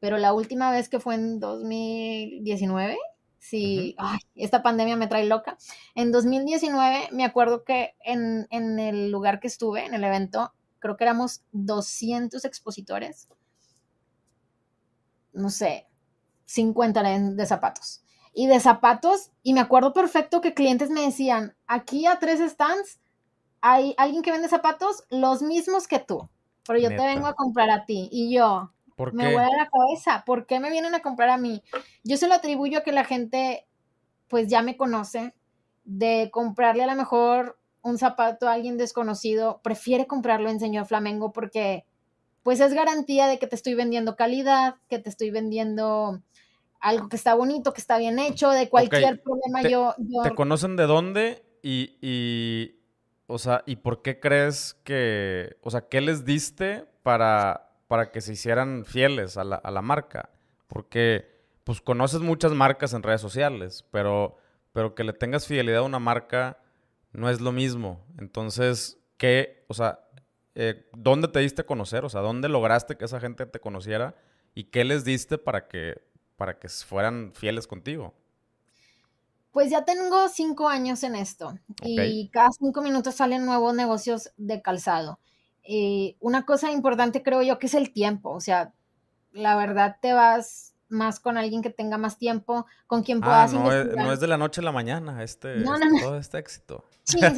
Pero la última vez que fue en 2019, si, ay, esta pandemia me trae loca. En 2019 me acuerdo que en, en el lugar que estuve, en el evento, creo que éramos 200 expositores. No sé, 50 de zapatos. Y de zapatos, y me acuerdo perfecto que clientes me decían, aquí a tres stands hay alguien que vende zapatos los mismos que tú, pero yo te vengo a comprar a ti. Y yo, me voy a la cabeza, ¿por qué me vienen a comprar a mí? Yo se lo atribuyo a que la gente, pues ya me conoce, de comprarle a lo mejor un zapato a alguien desconocido, prefiere comprarlo en Señor Flamengo porque pues es garantía de que te estoy vendiendo calidad, que te estoy vendiendo algo que está bonito, que está bien hecho, de cualquier problema yo, ¿Te conocen de dónde y, o sea, y por qué crees que, o sea, qué les diste para, para que se hicieran fieles a la, marca? Porque, pues, conoces muchas marcas en redes sociales, pero, pero que le tengas fidelidad a una marca no es lo mismo. Entonces, ¿qué, o sea, eh, dónde te diste a conocer? O sea, ¿dónde lograste que esa gente te conociera? ¿Y qué les diste para que para que fueran fieles contigo? Pues ya tengo cinco años en esto y cada cinco minutos salen nuevos negocios de calzado. Y eh, una cosa importante creo yo que es el tiempo, o sea, la verdad te vas más con alguien que tenga más tiempo, con quien ah, puedas eh, no, es, de la noche a la mañana este, todo este éxito. Sí, se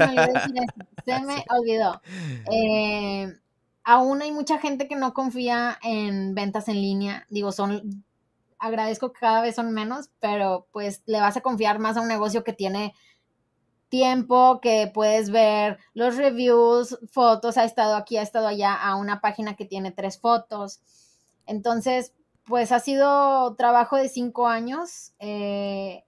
me olvidó. aún hay mucha gente que no confía en ventas en línea. Digo, son agradezco que cada vez son menos, pero pues le vas a confiar más a un negocio que tiene tiempo, que puedes ver los reviews, fotos, ha estado aquí, ha estado allá, a una página que tiene tres fotos. Entonces, pues ha sido trabajo de cinco años. Eh,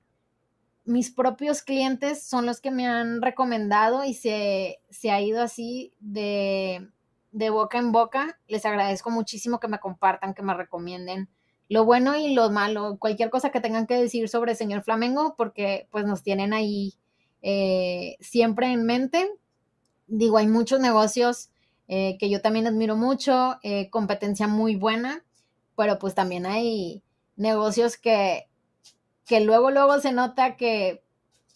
mis propios clientes son los que me han recomendado y se, ha ido así de, de boca en boca. Les agradezco muchísimo que me compartan, que me recomienden lo bueno y lo malo, cualquier cosa que tengan que decir sobre el señor Flamengo, porque pues nos tienen ahí eh, siempre en mente. Digo, hay muchos negocios eh, que yo también admiro mucho, eh, competencia muy buena, pero pues también hay negocios que, que luego, luego se nota que,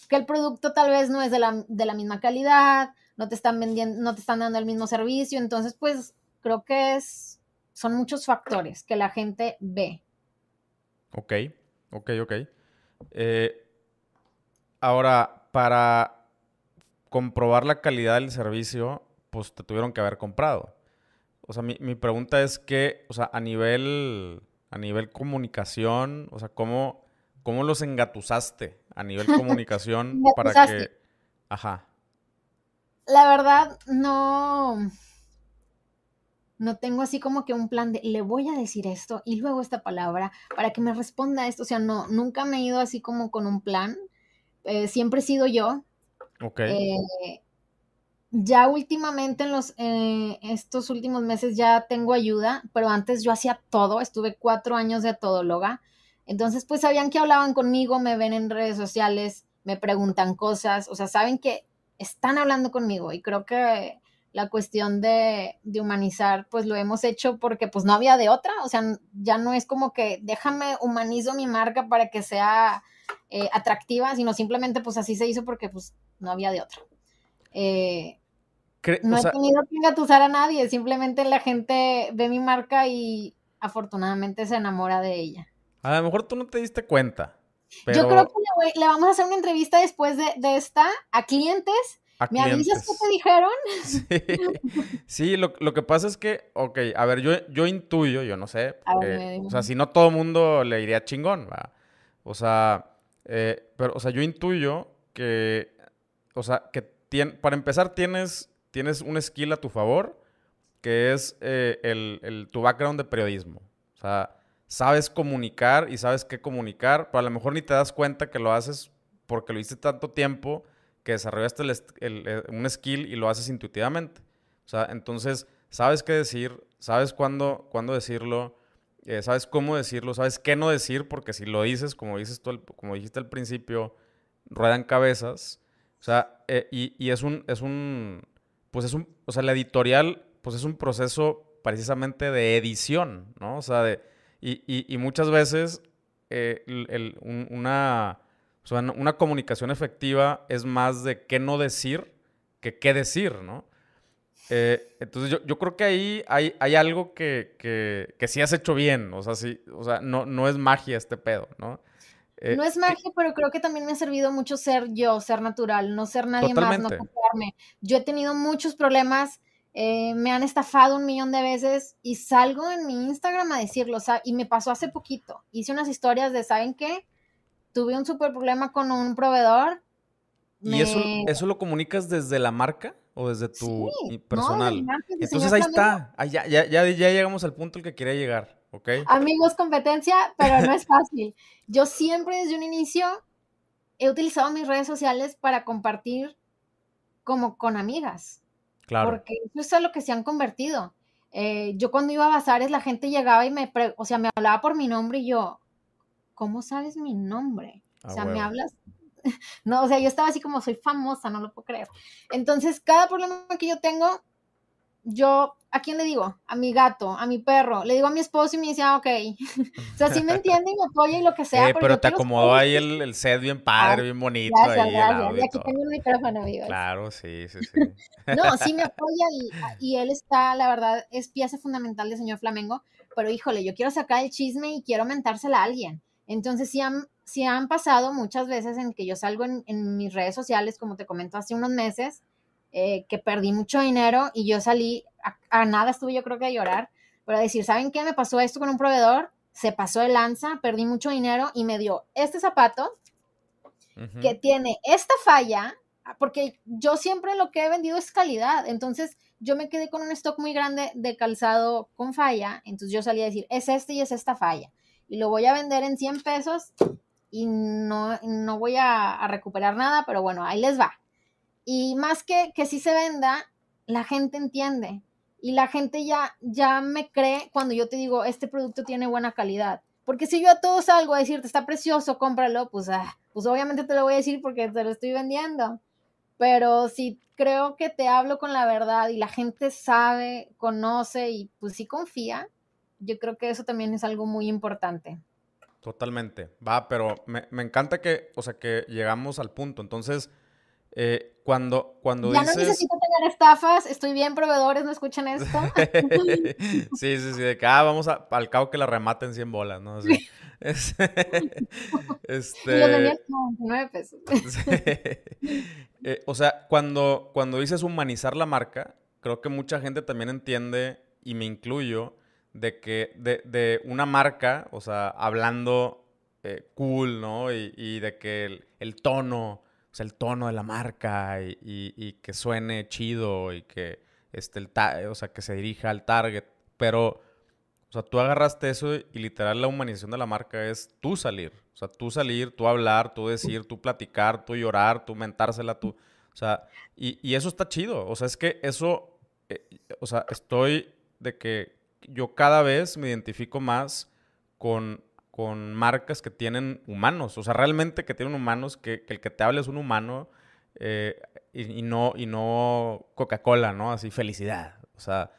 el producto tal vez no es de la, misma calidad, no te están vendiendo, no te están dando el mismo servicio, entonces pues creo que es, son muchos factores que la gente ve. Ok, ok, ok. Eh, ahora, para comprobar la calidad del servicio, pues te tuvieron que haber comprado. O sea, mi, pregunta es que, o sea, a nivel, a nivel comunicación, o sea, ¿cómo, cómo los engatusaste a nivel comunicación para que... Ajá. La verdad, no... No tengo así como que un plan de le voy a decir esto y luego esta palabra para que me responda esto. O sea, no, nunca me he ido así como con un plan. Eh, siempre he sido yo. Ok. Eh, ya últimamente en los eh, estos últimos meses ya tengo ayuda, pero antes yo hacía todo, estuve cuatro años de todóloga. Entonces, pues sabían que hablaban conmigo, me ven en redes sociales, me preguntan cosas, o sea, saben que están hablando conmigo y creo que la cuestión de, humanizar, pues lo hemos hecho porque pues no había de otra, o sea, ya no es como que déjame humanizo mi marca para que sea eh, atractiva, sino simplemente pues así se hizo porque pues no había de otra. Eh, no he tenido que engatusar a nadie, simplemente la gente ve mi marca y afortunadamente se enamora de ella. A lo mejor tú no te diste cuenta. Yo creo que le, vamos a hacer una entrevista después de esta a clientes ¿Me avisas qué te dijeron? Sí, lo, que pasa es que, ok, a ver, yo, yo intuyo, yo no sé. o sea, si no todo mundo le iría chingón, ¿va? O sea, eh, pero, o sea, yo intuyo que, o sea, que para empezar tienes, tienes un skill a tu favor, que es eh, el, el, tu background de periodismo. O sea, sabes comunicar y sabes qué comunicar, pero a lo mejor ni te das cuenta que lo haces porque lo hiciste tanto tiempo que desarrollaste eh, un skill y lo haces intuitivamente. O sea, entonces sabes qué decir, sabes cuándo, cuándo decirlo, eh, sabes cómo decirlo, sabes qué no decir, porque si lo dices, como, dices tú, como dijiste al principio, ruedan cabezas. O sea, eh, y, es un, es un, pues es un, o sea, la editorial, pues es un proceso precisamente de edición, ¿no? O sea, y, muchas veces una o sea, una comunicación efectiva es más de qué no decir que qué decir, ¿no? Eh, entonces yo, yo, creo que ahí hay, hay algo que, que, que, sí has hecho bien, o sea, sí, o sea no, no es magia este pedo, ¿no? Eh, no es magia, pero creo que también me ha servido mucho ser yo, ser natural, no ser nadie más, no confiarme. Yo he tenido muchos problemas, eh, me han estafado un millón de veces y salgo en mi Instagram a decirlo, o sea, y me pasó hace poquito, hice unas historias de, ¿saben qué? tuve un súper problema con un proveedor. ¿Y eso, eso lo comunicas desde la marca? o desde tu personal. Entonces ahí está, ya, ya, llegamos al punto al que quería llegar, ¿ok? Amigos, competencia, pero no es fácil. Yo siempre desde un inicio he utilizado mis redes sociales para compartir como con amigas. Claro. Porque eso es lo que se han convertido. Eh, yo cuando iba a bazares la gente llegaba y me, o sea, me hablaba por mi nombre y yo, ¿cómo sabes mi nombre? o sea, me hablas. No, o sea, yo estaba así como soy famosa, no lo puedo creer. Entonces, cada problema que yo tengo, yo, ¿a quién le digo? A mi gato, a mi perro, le digo a mi esposo y me dice, ah, ok. o sea, sí me entiende y me apoya y lo que sea. pero te acomodó ahí el, set bien ah, padre, bien bonito. y aquí tengo un micrófono, Claro, sí, sí, sí. no, sí me apoya y, él está, la verdad, es pieza fundamental de señor Flamengo, pero híjole, yo quiero sacar el chisme y quiero mentársela a alguien. Entonces, sí han, sí han pasado muchas veces en que yo salgo en, mis redes sociales, como te comento hace unos meses, eh, que perdí mucho dinero y yo salí, a, nada estuve yo creo que a llorar, pero a decir, ¿saben qué? Me pasó esto con un proveedor, se pasó de lanza, perdí mucho dinero y me dio este zapato que tiene esta falla, porque yo siempre lo que he vendido es calidad, entonces yo me quedé con un stock muy grande de calzado con falla, entonces yo salí a decir, es este y es esta falla y lo voy a vender en 100 pesos y no, voy a, recuperar nada, pero bueno, ahí les va. Y más que que sí se venda, la gente entiende y la gente ya, ya me cree cuando yo te digo, este producto tiene buena calidad. Porque si yo a todos salgo a decirte, está precioso, cómpralo, pues, ah, pues obviamente te lo voy a decir porque te lo estoy vendiendo. Pero si creo que te hablo con la verdad y la gente sabe, conoce y pues sí confía, yo creo que eso también es algo muy importante. Totalmente. Va, pero me, encanta que, o sea, que llegamos al punto. Entonces, eh, cuando, cuando ya no necesito tener estafas, estoy bien, proveedores, ¿no escuchen esto? sí, sí, sí, de que, ah, vamos a, al cabo que la rematen 100 bolas, ¿no? sí este... Y lo pesos. Eh, o sea, cuando, cuando dices humanizar la marca, creo que mucha gente también entiende, y me incluyo, de que de, una marca, o sea, hablando eh, cool, ¿no? Y, de que el, tono, o sea, el tono de la marca y, que suene chido y que, este, el o sea, que se dirija al target, pero... O sea, tú agarraste eso y literal la humanización de la marca es tú salir. O sea, tú salir, tú hablar, tú decir, tú platicar, tú llorar, tú mentársela, tú... O sea, y, eso está chido. O sea, es que eso... Eh, o sea, estoy de que yo cada vez me identifico más con, con marcas que tienen humanos, o sea, realmente que tienen humanos, que, el que te hable es un humano eh, y, no, y no Coca-Cola, ¿no? Así, felicidad, o sea...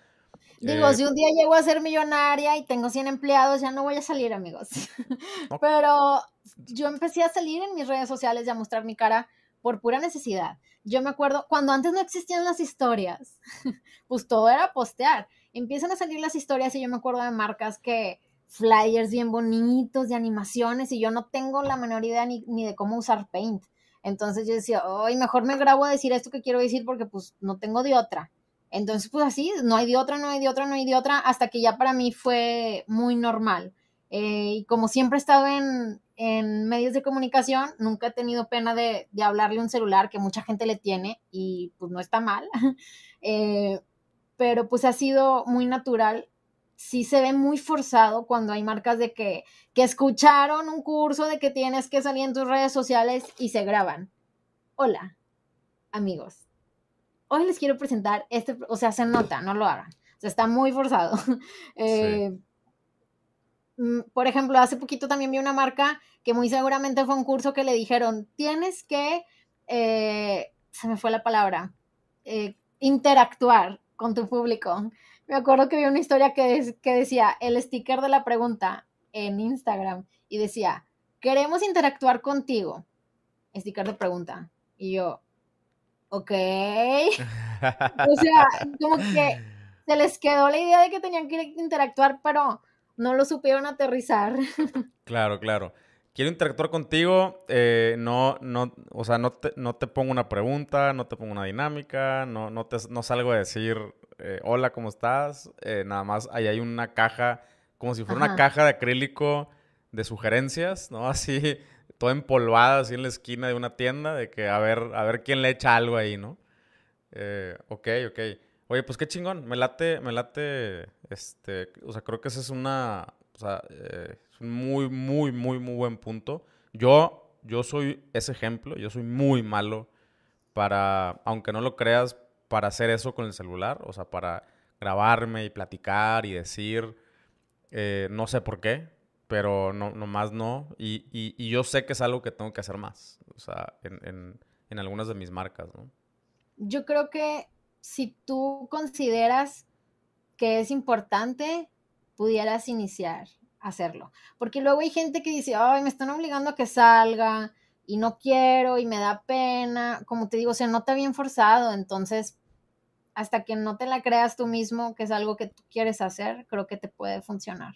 Digo, eh, si un día llego a ser millonaria y tengo 100 empleados, ya no voy a salir, amigos. Pero yo empecé a salir en mis redes sociales y a mostrar mi cara por pura necesidad. Yo me acuerdo, cuando antes no existían las historias, pues todo era postear empiezan a salir las historias y yo me acuerdo de marcas que flyers bien bonitos de animaciones y yo no tengo la menor idea ni, de cómo usar Paint. Entonces yo decía, hoy mejor me grabo a decir esto que quiero decir porque pues no tengo de otra. Entonces pues así, no hay de otra, no hay de otra, no hay de otra, hasta que ya para mí fue muy normal. Eh, y como siempre he estado en, en, medios de comunicación, nunca he tenido pena de, de, hablarle un celular que mucha gente le tiene y pues no está mal. Eh, pero pues ha sido muy natural. Sí se ve muy forzado cuando hay marcas de que, escucharon un curso de que tienes que salir en tus redes sociales y se graban. Hola, amigos. Hoy les quiero presentar este, o sea, se nota, no lo hagan. O sea, está muy forzado. Eh, mm, por ejemplo, hace poquito también vi una marca que muy seguramente fue un curso que le dijeron, tienes que, eh, se me fue la palabra, eh, interactuar con tu público. Me acuerdo que vi una historia que, es, que decía el sticker de la pregunta en Instagram y decía, queremos interactuar contigo. Sticker de pregunta. Y yo, ok. o sea, como que se les quedó la idea de que tenían que interactuar, pero no lo supieron aterrizar. claro, claro quiero interactuar contigo, eh, no, no, o sea, no te, no te, pongo una pregunta, no te pongo una dinámica, no, no, te, no salgo a decir, eh, hola, ¿cómo estás? Eh, nada más ahí hay una caja, como si fuera una caja de acrílico de sugerencias, ¿no? Así, toda empolvada, así en la esquina de una tienda, de que a ver, a ver quién le echa algo ahí, ¿no? Eh, ok, ok. Oye, pues qué chingón, me late, me late, este, o sea, creo que esa es una, o sea, muy, muy, muy, muy buen punto. Yo, yo soy ese ejemplo, yo soy muy malo para, aunque no lo creas, para hacer eso con el celular, o sea, para grabarme y platicar y decir, eh, no sé por qué, pero no, nomás no. Y, yo sé que es algo que tengo que hacer más, o sea, en, en algunas de mis marcas, ¿no? Yo creo que si tú consideras que es importante, pudieras iniciar hacerlo. Porque luego hay gente que dice, ay, me están obligando a que salga y no quiero y me da pena. Como te digo, no nota bien forzado. Entonces, hasta que no te la creas tú mismo, que es algo que tú quieres hacer, creo que te puede funcionar.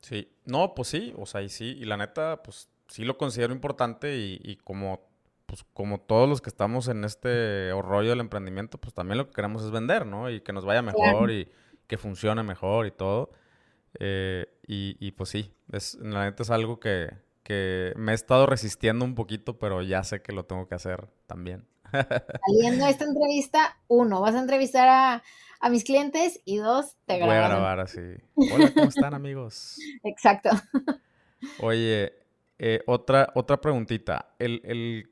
Sí, no, pues sí, o sea, y sí, y la neta, pues sí lo considero importante y, como, pues, como todos los que estamos en este rollo del emprendimiento, pues también lo que queremos es vender, ¿no? Y que nos vaya mejor y que funcione mejor y todo. Eh, y, pues sí, es, la neta es algo que, me he estado resistiendo un poquito, pero ya sé que lo tengo que hacer también. Saliendo esta entrevista, uno, vas a entrevistar a, mis clientes y dos, te Voy a grabar así. Hola, ¿cómo están amigos? Exacto. Oye, eh, otra, otra preguntita. El, el,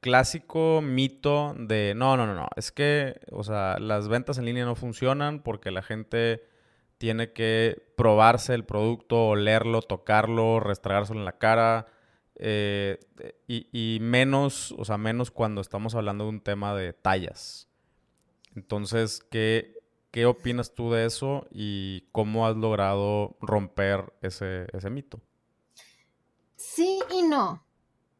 clásico mito de, no, no, no, no, es que, o sea, las ventas en línea no funcionan porque la gente tiene que probarse el producto, olerlo, tocarlo, restragárselo en la cara. Eh, y, menos, o sea, menos cuando estamos hablando de un tema de tallas. Entonces, ¿qué, qué opinas tú de eso y cómo has logrado romper ese, ese mito? Sí y no.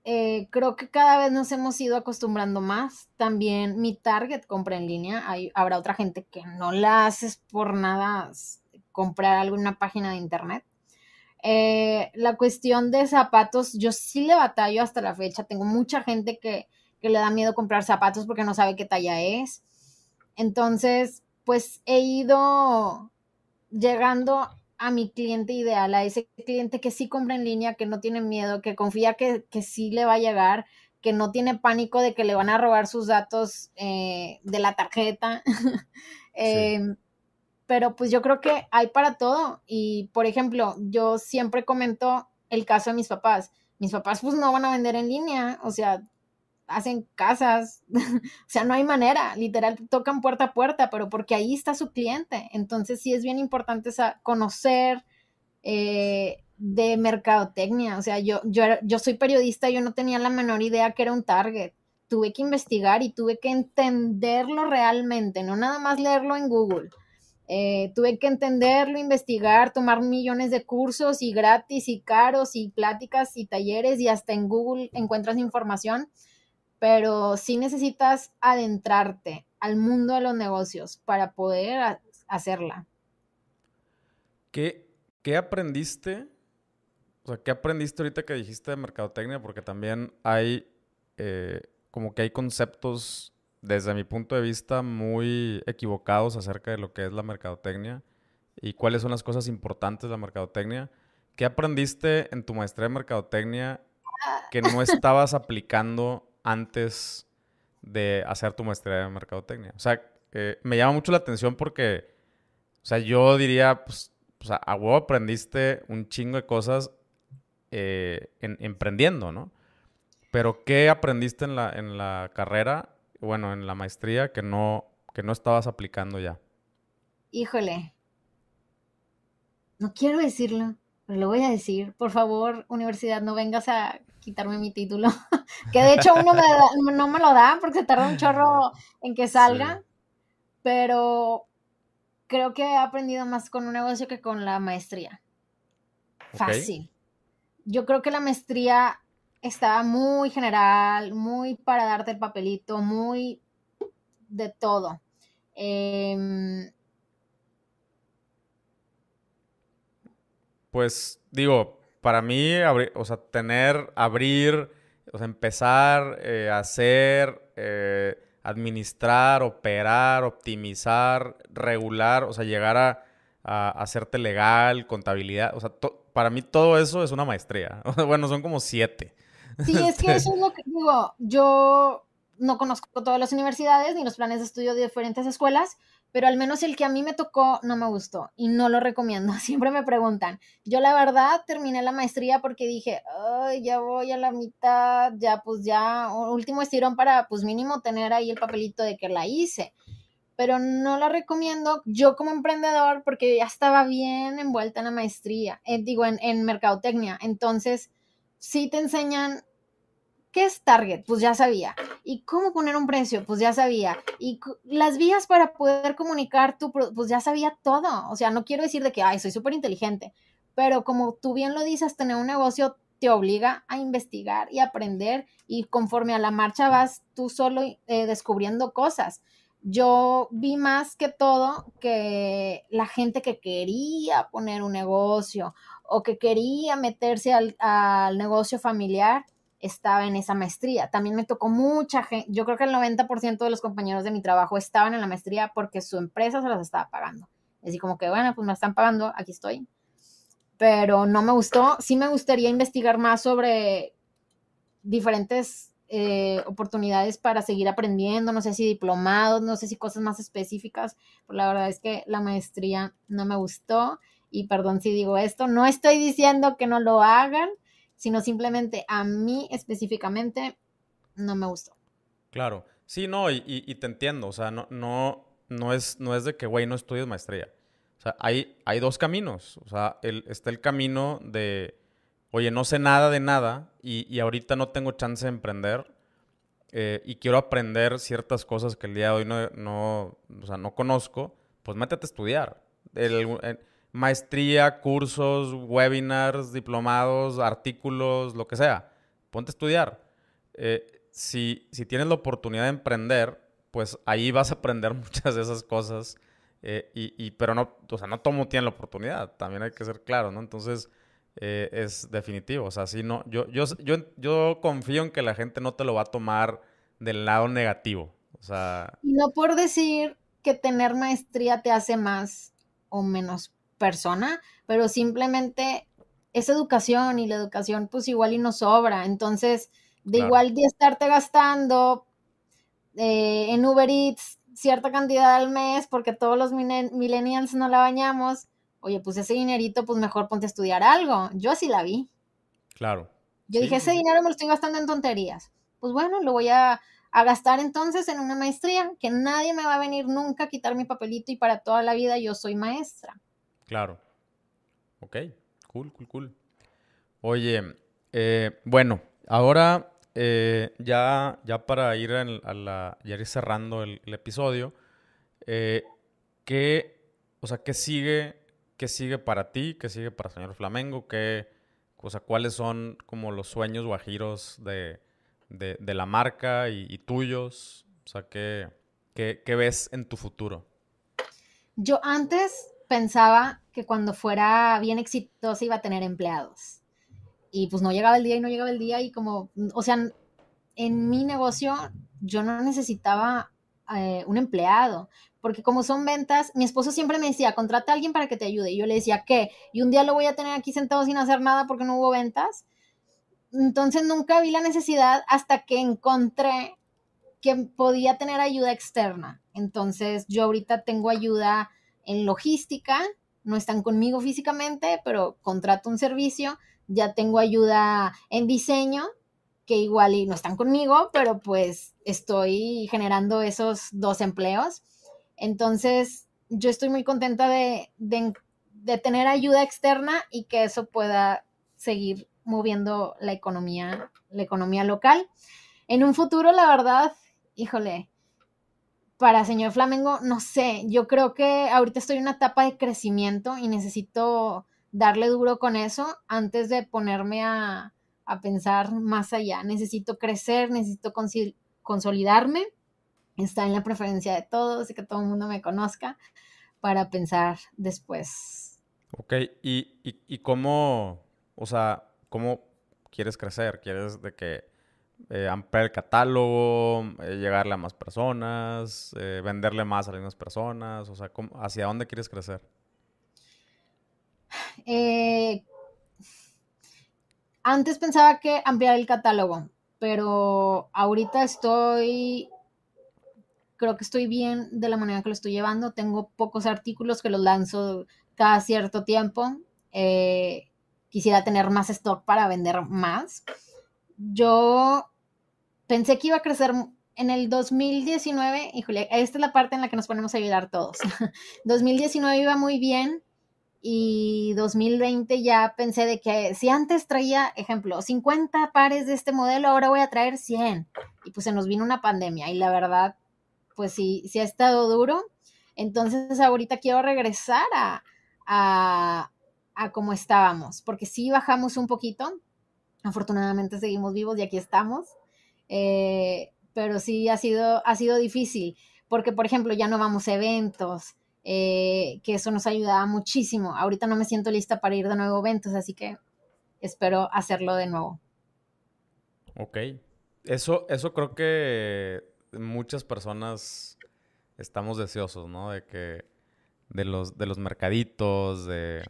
Eh, creo que cada vez nos hemos ido acostumbrando más. También mi target compra en línea. habrá otra gente que no la haces por nada comprar alguna página de internet. Eh, la cuestión de zapatos, yo sí le batallo hasta la fecha. Tengo mucha gente que, le da miedo comprar zapatos porque no sabe qué talla es. Entonces, pues he ido llegando a mi cliente ideal, a ese cliente que sí compra en línea, que no tiene miedo, que confía que, sí le va a llegar, que no tiene pánico de que le van a robar sus datos eh, de la tarjeta. Em, pero pues yo creo que hay para todo. Y, por ejemplo, yo siempre comento el caso de mis papás. Mis papás pues no van a vender en línea, o sea, hacen casas, o sea, no hay manera, literal, tocan puerta a puerta, pero porque ahí está su cliente. Entonces sí es bien importante conocer eh, de mercadotecnia, o sea, yo, yo, yo soy periodista, yo no tenía la menor idea que era un target tuve que investigar y tuve que entenderlo realmente, no nada más leerlo en Google. Eh, tuve que entenderlo, investigar, tomar millones de cursos y gratis y caros y pláticas y talleres y hasta en Google encuentras información, pero sí necesitas adentrarte al mundo de los negocios para poder hacerla. ¿Qué, qué aprendiste? O sea, ¿qué aprendiste ahorita que dijiste de mercadotecnia? Porque también hay eh, como que hay conceptos desde mi punto de vista, muy equivocados acerca de lo que es la mercadotecnia y cuáles son las cosas importantes de la mercadotecnia. ¿Qué aprendiste en tu maestría de mercadotecnia que no estabas aplicando antes de hacer tu maestría de mercadotecnia? O sea, eh, me llama mucho la atención porque, o sea, yo diría, pues, a huevo aprendiste un chingo de cosas eh, emprendiendo, ¿no? Pero ¿qué aprendiste la, en la carrera bueno, en la maestría que no, que no estabas aplicando ya? Híjole, no quiero decirlo, pero lo voy a decir. Por favor, universidad, no vengas a quitarme mi título, que de hecho uno no me lo da porque tarda un chorro en que salga, pero creo que he aprendido más con un negocio que con la maestría. Fácil. Yo creo que la maestría estaba muy general, muy para darte el papelito, muy de todo. Em, pues digo, para mí, o sea, tener, abrir, o sea, empezar, eh, a hacer, eh, administrar, operar, optimizar, regular, o sea, llegar a, a hacerte legal, contabilidad, o sea, para mí todo eso es una maestría. bueno, son como siete. Sí, es que eso es lo que digo. Yo no conozco todas las universidades ni los planes de estudio de diferentes escuelas, pero al menos el que a mí me tocó no me gustó y no lo recomiendo. Siempre me preguntan. Yo la verdad terminé la maestría porque dije, Ay, ya voy a la mitad, ya pues ya, último estirón para pues mínimo tener ahí el papelito de que la hice. Pero no la recomiendo yo como emprendedor porque ya estaba bien envuelta en la maestría, eh, digo, en, en mercadotecnia. Entonces, sí te enseñan ¿Qué es Target? Pues ya sabía. ¿Y cómo poner un precio? Pues ya sabía. ¿Y las vías para poder comunicar tu Pues ya sabía todo. O sea, no quiero decir de que, ay, soy súper inteligente, pero como tú bien lo dices, tener un negocio te obliga a investigar y aprender y conforme a la marcha vas tú solo eh, descubriendo cosas. Yo vi más que todo que la gente que quería poner un negocio o que quería meterse al negocio familiar, estaba en esa maestría. También me tocó mucha gente, yo creo que el 90% de los compañeros de mi trabajo estaban en la maestría porque su empresa se las estaba pagando. Así como que, bueno, pues me están pagando, aquí estoy. Pero no me gustó, sí me gustaría investigar más sobre diferentes eh, oportunidades para seguir aprendiendo, no sé si diplomados, no sé si cosas más específicas, pero la verdad es que la maestría no me gustó y perdón si digo esto, no estoy diciendo que no lo hagan, sino simplemente a mí específicamente no me gustó. Claro, sí, no, y, te entiendo, o sea, no, no, es, no es de que, güey, no estudies maestría. O sea, hay, hay dos caminos, o sea, está el camino de, oye, no sé nada de nada y, ahorita no tengo chance de emprender, eh, y quiero aprender ciertas cosas que el día de hoy no, o sea, no conozco, pues métete a estudiar. el, maestría, cursos, webinars, diplomados, artículos, lo que sea. Ponte a estudiar. Eh, si, si, tienes la oportunidad de emprender, pues ahí vas a aprender muchas de esas cosas. Eh, y, pero no, o sea, no todo tiene la oportunidad, también hay que ser claro, ¿no? Entonces, eh, es definitivo. O sea, si no, yo, yo, yo, confío en que la gente no te lo va a tomar del lado negativo. O sea. Y no por decir que tener maestría te hace más o menos persona, pero simplemente es educación y la educación pues igual y nos sobra. Entonces, de igual de estarte gastando eh, en Uber Eats cierta cantidad al mes porque todos los millennials no la bañamos, oye, pues ese dinerito pues mejor ponte a estudiar algo. Yo así la vi. Claro. Yo dije, ese dinero me lo estoy gastando en tonterías. Pues bueno, lo voy a gastar entonces en una maestría que nadie me va a venir nunca a quitar mi papelito y para toda la vida yo soy maestra. Claro. Ok, cool, cool, cool. Oye, eh, bueno, ahora eh, ya, ya para ir, a la, ya ir cerrando el, episodio, eh, ¿qué, o sea, sigue, qué sigue para ti? ¿Qué sigue para señor Flamengo? ¿Qué, ¿Cuáles son como los sueños guajiros de, de, la marca y, tuyos? O sea, qué ves en tu futuro? Yo antes pensaba que cuando fuera bien exitosa iba a tener empleados. Y pues no llegaba el día y no llegaba el día y como, o sea, en mi negocio yo no necesitaba eh, un empleado, porque como son ventas, mi esposo siempre me decía, contrata a alguien para que te ayude. Y yo le decía, ¿qué? Y un día lo voy a tener aquí sentado sin hacer nada porque no hubo ventas. Entonces nunca vi la necesidad hasta que encontré que podía tener ayuda externa. Entonces yo ahorita tengo ayuda en logística, no están conmigo físicamente, pero contrato un servicio, ya tengo ayuda en diseño, que igual no están conmigo, pero pues estoy generando esos dos empleos. Entonces, yo estoy muy contenta de, tener ayuda externa y que eso pueda seguir moviendo la economía, la economía local. En un futuro, la verdad, híjole, para Señor Flamengo, no sé, yo creo que ahorita estoy en una etapa de crecimiento y necesito darle duro con eso antes de ponerme a, a pensar más allá. Necesito crecer, necesito consolidarme, está en la preferencia de todos y que todo el mundo me conozca para pensar después. Ok, ¿Y, cómo, o sea, cómo quieres crecer? ¿Quieres de que eh, ampliar el catálogo, eh, llegarle a más personas, eh, venderle más a las personas? O sea, ¿hacia dónde quieres crecer? antes pensaba que ampliar el catálogo, pero ahorita estoy, creo que estoy bien de la manera que lo estoy llevando. Tengo pocos artículos que los lanzo cada cierto tiempo. quisiera tener más stock para vender más yo pensé que iba a crecer en el 2019, y Julia, esta es la parte en la que nos ponemos a ayudar todos. 2019 iba muy bien y 2020 ya pensé de que si antes traía, ejemplo, 50 pares de este modelo, ahora voy a traer 100. Y pues se nos vino una pandemia y la verdad, pues sí, sí ha estado duro. Entonces ahorita quiero regresar a, a, a como estábamos, porque sí bajamos un poquito, afortunadamente seguimos vivos y aquí estamos eh, pero sí ha sido, ha sido difícil, porque por ejemplo ya no vamos a eventos, eh, que eso nos ayudaba muchísimo. Ahorita no me siento lista para ir de nuevo a eventos, así que espero hacerlo de nuevo. Ok. Eso, eso creo que muchas personas estamos deseosos, ¿no? De que de los, de los mercaditos, de...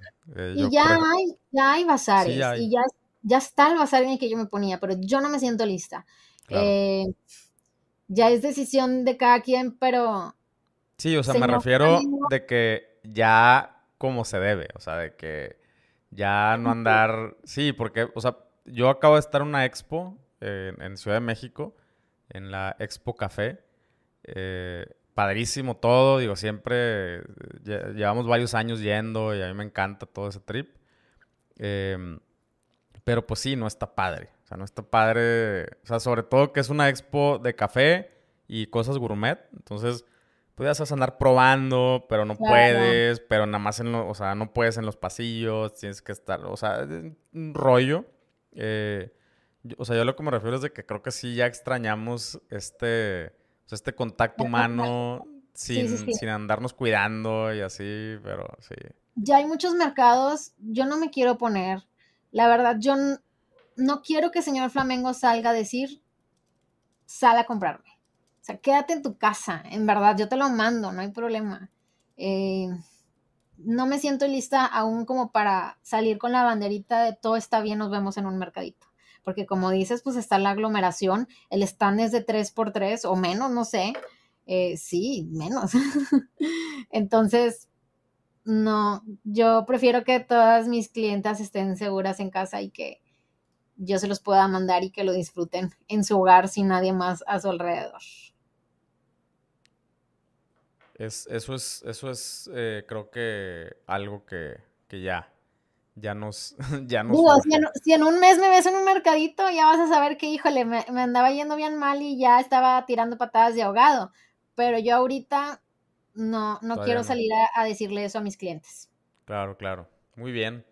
y ya, hay, ya hay bazares, y ya, ya está el bazar en el que yo me ponía, pero yo no me siento lista. Eh, ya es decisión de cada quien, pero... Sí, o sea, me refiero de que ya como se debe, o sea, de que ya no andar... Sí, porque, o sea, yo acabo de estar en una expo eh, en Ciudad de México, en la Expo Café. Eh, padrísimo todo, digo, siempre llevamos varios años yendo y a mí me encanta todo ese trip. Eh, pero pues sí, no está padre. O sea, no está padre. O sea, sobre todo que es una expo de café y cosas gourmet. Entonces, tú pues, andar probando, pero no puedes, pero nada más en o sea, no puedes en los pasillos, tienes que estar, o sea, es un rollo. Eh, o sea, yo lo que me refiero es de que creo que sí ya extrañamos este, pues, este contacto humano sin, sin andarnos cuidando y así, pero sí. Ya hay muchos mercados, yo no me quiero poner la verdad, yo no quiero que el señor Flamengo salga a decir, sal a comprarme. O sea, quédate en tu casa, en verdad, yo te lo mando, no hay problema. Eh, no me siento lista aún como para salir con la banderita de todo está bien, nos vemos en un mercadito. Porque como dices, pues está la aglomeración, el stand es de 3x3 o menos, no sé. Eh, sí, menos. Entonces, no, yo prefiero que todas mis clientas estén seguras en casa y que yo se los pueda mandar y que lo disfruten en su hogar sin nadie más a su alrededor. eso es, eso es eh, creo que algo que, ya, ya nos... Ya Digo, si, en, un mes me ves en un mercadito, ya vas a saber que, híjole, me andaba yendo bien mal y ya estaba tirando patadas de ahogado. Pero yo ahorita no, no quiero salir a, decirle eso a mis clientes. Claro, claro. Muy bien.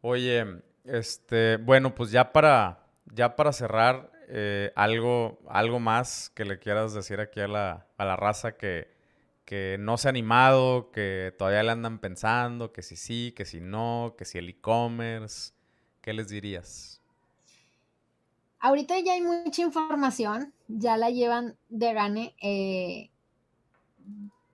Oye, este, bueno, pues ya para, ya para cerrar, eh, algo, algo más que le quieras decir aquí a la, raza que, que no se ha animado, que todavía le andan pensando, que si sí, que si no, que si el e-commerce, ¿qué les dirías? Ahorita ya hay mucha información, ya la llevan de gane. Eh,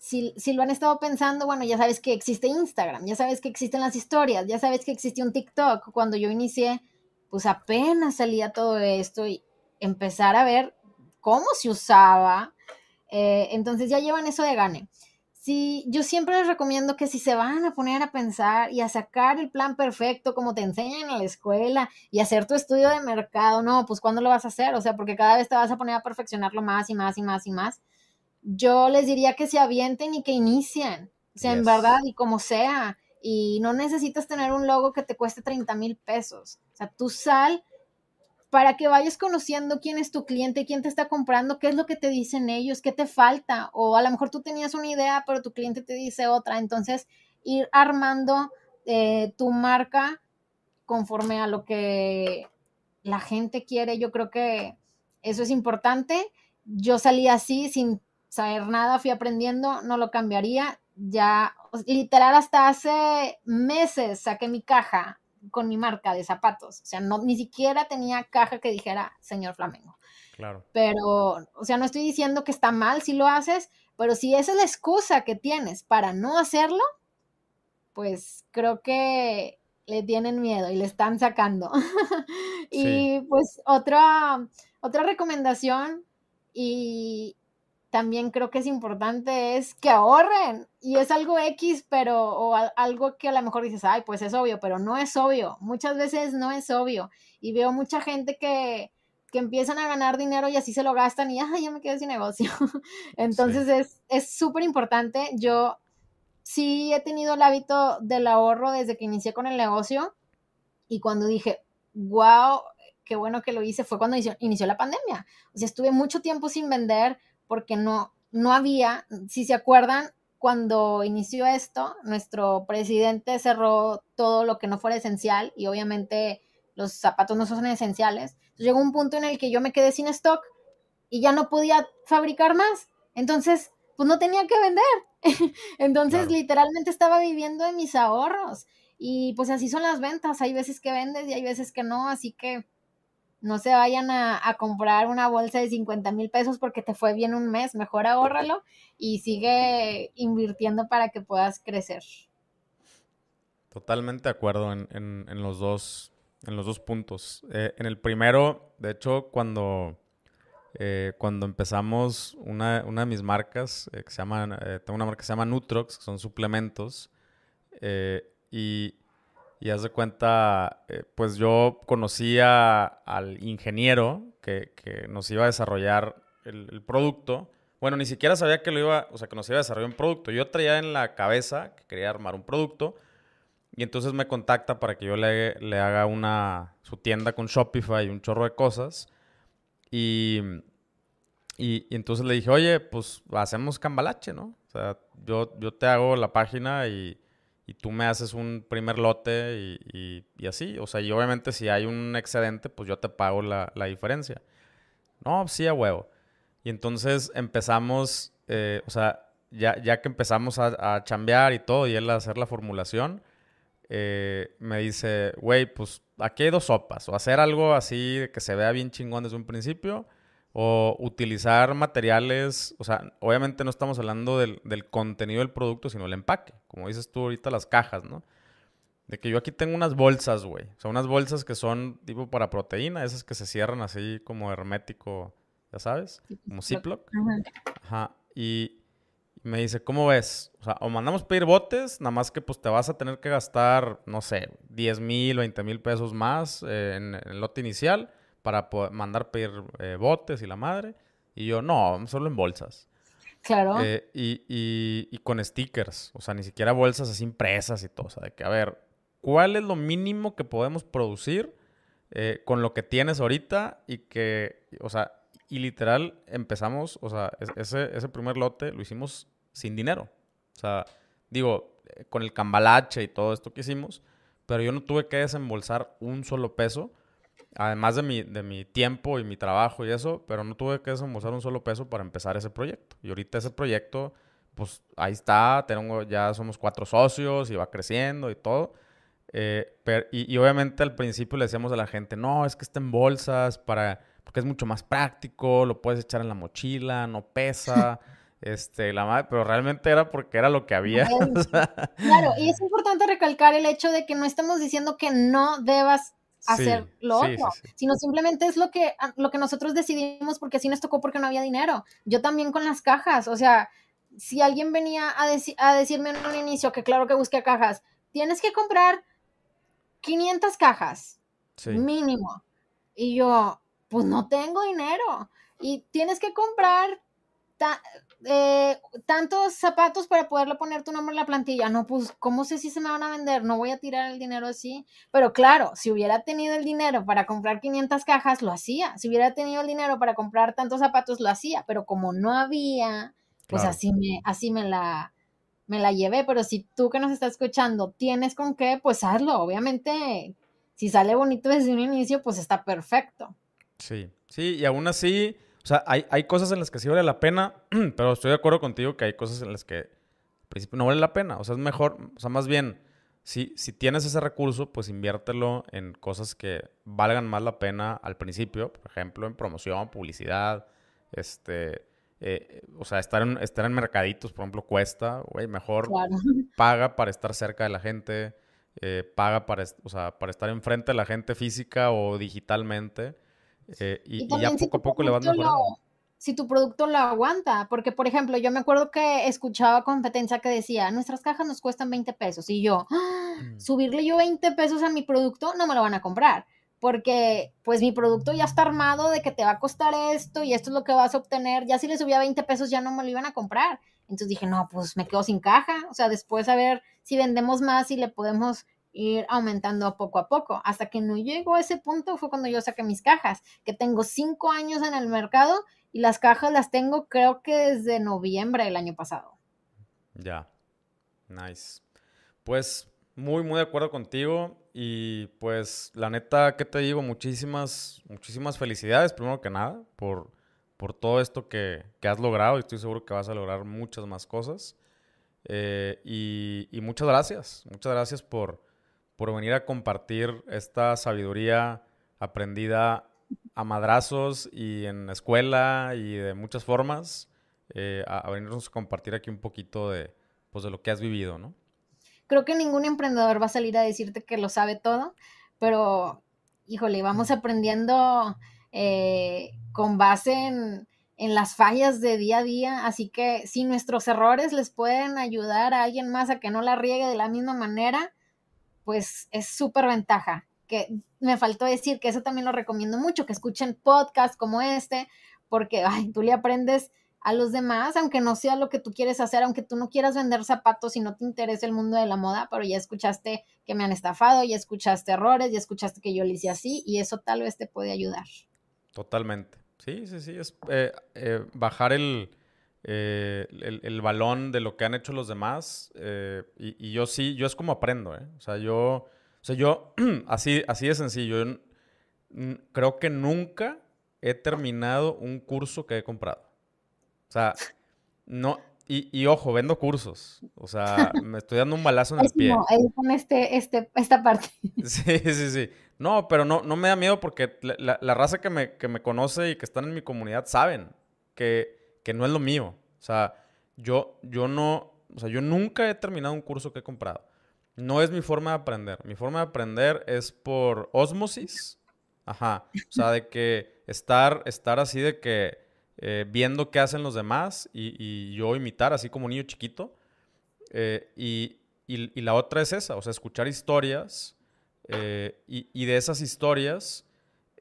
si, lo han estado pensando, bueno, ya sabes que existe Instagram, ya sabes que existen las historias, ya sabes que existe un TikTok. Cuando yo inicié, pues apenas salía todo esto y empezar a ver cómo se usaba. Eh, entonces ya llevan eso de gane. Si, yo siempre les recomiendo que si se van a poner a pensar y a sacar el plan perfecto como te enseñan en la escuela y hacer tu estudio de mercado, no, pues ¿cuándo lo vas a hacer? O sea, porque cada vez te vas a poner a perfeccionarlo más y más y más y más yo les diría que se avienten y que inicien, o sea, en verdad y como sea, y no necesitas tener un logo que te cueste 30 mil pesos, o sea, tú sal para que vayas conociendo quién es tu cliente, quién te está comprando, qué es lo que te dicen ellos, qué te falta, o a lo mejor tú tenías una idea, pero tu cliente te dice otra, entonces ir armando eh, tu marca conforme a lo que la gente quiere, yo creo que eso es importante. Yo salí así sin saber nada, fui aprendiendo, no lo cambiaría. Ya, literal, hasta hace meses saqué mi caja con mi marca de zapatos. O sea, no, ni siquiera tenía caja que dijera señor Flamengo. Claro. Pero, o sea, no estoy diciendo que está mal si lo haces, pero si esa es la excusa que tienes para no hacerlo, pues creo que le tienen miedo y le están sacando. y pues otra, otra recomendación y, también creo que es importante es que ahorren. Y es algo X, pero o algo que a lo mejor dices, ay, pues es obvio, pero no es obvio. Muchas veces no es obvio. Y veo mucha gente que, que empiezan a ganar dinero y así se lo gastan y, ay, ya me quedé sin negocio. Entonces es, es súper importante. Yo sí he tenido el hábito del ahorro desde que inicié con el negocio y cuando dije, wow, qué bueno que lo hice, fue cuando inició la pandemia. O sea, estuve mucho tiempo sin vender porque no, no había, si se acuerdan, cuando inició esto, nuestro presidente cerró todo lo que no fuera esencial y obviamente los zapatos no son esenciales. llegó un punto en el que yo me quedé sin stock y ya no podía fabricar más. Entonces, pues no tenía que vender. Entonces, literalmente estaba viviendo en mis ahorros. Y pues así son las ventas. Hay veces que vendes y hay veces que no. Así que no se vayan a, comprar una bolsa de 50 mil pesos porque te fue bien un mes, mejor ahórralo y sigue invirtiendo para que puedas crecer. Totalmente de acuerdo en, los, dos, en los dos puntos. Eh, en el primero, de hecho, cuando, eh, cuando empezamos una, de mis marcas, eh, que se llama, tengo una marca que se llama Nutrox, que son suplementos, y y haz de cuenta, eh, pues yo conocía al ingeniero que, nos iba a desarrollar el, producto. Bueno, ni siquiera sabía que lo iba, o sea, que nos iba a desarrollar un producto. Yo traía en la cabeza que quería armar un producto. Y entonces me contacta para que yo le, haga una, su tienda con Shopify y un chorro de cosas. Y, entonces le dije, oye, pues hacemos cambalache, ¿no? O sea, yo, yo te hago la página y, y tú me haces un primer lote y, así. O sea, y obviamente si hay un excedente, pues yo te pago la, diferencia. No, sí, a huevo. Y entonces empezamos, eh, o sea, ya, que empezamos a, a, chambear y todo, y él a hacer la formulación, eh, me dice, güey, pues aquí hay dos sopas. O hacer algo así que se vea bien chingón desde un principio o utilizar materiales, o sea, obviamente no estamos hablando del, del, contenido del producto, sino el empaque. Como dices tú ahorita, las cajas, ¿no? De que yo aquí tengo unas bolsas, güey. O sea, unas bolsas que son tipo para proteína, esas que se cierran así como hermético, ya sabes, como Ziploc. Ajá. Y me dice, ¿cómo ves? O sea, o mandamos pedir botes, nada más que pues te vas a tener que gastar, no sé, 10 mil, 20 mil pesos más eh, en el lote inicial para mandar pedir eh, botes y la madre. Y yo, no, solo en bolsas. Claro. Eh, y, con stickers, o sea, ni siquiera bolsas así impresas y todo. O sea, de que, a ver, ¿cuál es lo mínimo que podemos producir eh, con lo que tienes ahorita? Y que, o sea, y literal empezamos, o sea, ese, ese primer lote lo hicimos sin dinero. O sea, digo, con el cambalache y todo esto que hicimos, pero yo no tuve que desembolsar un solo peso además de mi, de mi tiempo y mi trabajo y eso, pero no tuve que desembolsar un solo peso para empezar ese proyecto. Y ahorita ese proyecto, pues ahí está, tengo, ya somos cuatro socios y va creciendo y todo. Eh, y, obviamente al principio le decíamos a la gente, no, es que está en bolsas para, porque es mucho más práctico, lo puedes echar en la mochila, no pesa. este, la madre, pero realmente era porque era lo que había. claro, y es importante recalcar el hecho de que no estamos diciendo que no debas hacer lo otro, sino simplemente es lo que, ah, lo que nosotros decidimos porque así nos tocó porque no había dinero. Yo también con las cajas, o sea, si alguien venía a, a decirme en un inicio que claro que busqué cajas, tienes que comprar 500 cajas mínimo. Y yo, pues no tengo dinero. Y tienes que comprar eh, tantos zapatos para poderle poner tu nombre en la plantilla. No, pues, ¿cómo sé si se me van a vender? No voy a tirar el dinero así. Pero claro, si hubiera tenido el dinero para comprar 500 cajas, lo hacía. Si hubiera tenido el dinero para comprar tantos zapatos, lo hacía. Pero como no había, pues así, me, así me la me la llevé, pero si tú que nos estás escuchando tienes con qué, pues hazlo. Obviamente, si sale bonito desde un inicio, pues está perfecto. Sí, sí, y aún así, o sea, hay, cosas en las que sí vale la pena, pero estoy de acuerdo contigo que hay cosas en las que principio no vale la pena. O sea, es mejor, o sea, más bien, si, si tienes ese recurso, pues inviértelo en cosas que valgan más la pena al principio, por ejemplo, en promoción, publicidad, este, eh, o sea, estar en, estar en mercaditos, por ejemplo, cuesta, güey, mejor paga para estar cerca de la gente, eh, paga para, para estar enfrente de la gente física o digitalmente. Pues, eh, y, ya si poco a poco le van si tu producto lo aguanta, porque por ejemplo, yo me acuerdo que escuchaba competencia que decía, nuestras cajas nos cuestan 20 pesos y yo, ah, mm. subirle yo 20 pesos a mi producto, no me lo van a comprar porque pues mi producto ya está armado de que te va a costar esto y esto es lo que vas a obtener. Ya si le subía 20 pesos ya no me lo iban a comprar. Entonces dije, no, pues me quedo sin caja. O sea, después a ver si vendemos más y le podemos ir aumentando poco a poco. Hasta que no llego a ese punto fue cuando yo saqué mis cajas, que tengo cinco años en el mercado y las cajas las tengo creo que desde noviembre del año pasado. Ya, nice. Pues muy, muy de acuerdo contigo y pues la neta, ¿qué te digo? Muchísimas, muchísimas felicidades, primero que nada, por, por todo esto que, has logrado y estoy seguro que vas a lograr muchas más cosas. Eh, y muchas gracias, muchas gracias por, por venir a compartir esta sabiduría aprendida a madrazos y en escuela y de muchas formas, eh, a, venirnos a compartir aquí un poquito de, pues, de lo que has vivido, ¿no? Creo que ningún emprendedor va a salir a decirte que lo sabe todo, pero híjole, vamos aprendiendo eh, con base en, en las fallas de día a día, así que si nuestros errores les pueden ayudar a alguien más a que no la riegue de la misma manera, pues es súper ventaja. Que me faltó decir que eso también lo recomiendo mucho, que escuchen podcasts como este, porque tú le aprendes a los demás, aunque no sea lo que tú quieres hacer, aunque tú no quieras vender zapatos y no te interese el mundo de la moda, pero ya escuchaste que me han estafado, ya escuchaste errores, ya escuchaste que yo le hice así y eso tal vez te puede ayudar. Totalmente. Sí, sí, sí, es eh, eh, bajar el, eh, el, balón de lo que han hecho los demás. Eh, y, yo sí, yo es como aprendo, eh. O sea, yo, o sea, yo así, así de sencillo. creo que nunca he terminado un curso que he comprado. O sea, no. Y, ojo, vendo cursos. O sea, me estoy dando un balazo en el pie. No, ahí con este, este esta parte. Sí, sí, sí. No, pero no, no me da miedo porque la, raza que me conoce y que están en mi comunidad saben que que no es lo mío. O sea, yo, yo no, o sea, yo nunca he terminado un curso que he comprado. No es mi forma de aprender. Mi forma de aprender es por osmosis. Ajá. O sea, de que estar, estar así de que eh, viendo qué hacen los demás y, yo imitar, así como un niño chiquito. Eh, y, la otra es esa, o sea, escuchar historias. Eh, y, de esas historias,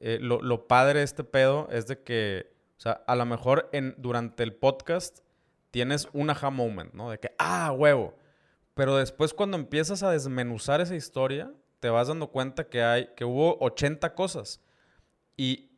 lo, lo padre de este pedo es de que o sea, a lo mejor en, durante el podcast tienes un aha moment, ¿no? De que, ah, huevo. Pero después cuando empiezas a desmenuzar esa historia, te vas dando cuenta que, hay, que hubo 80 cosas. Y,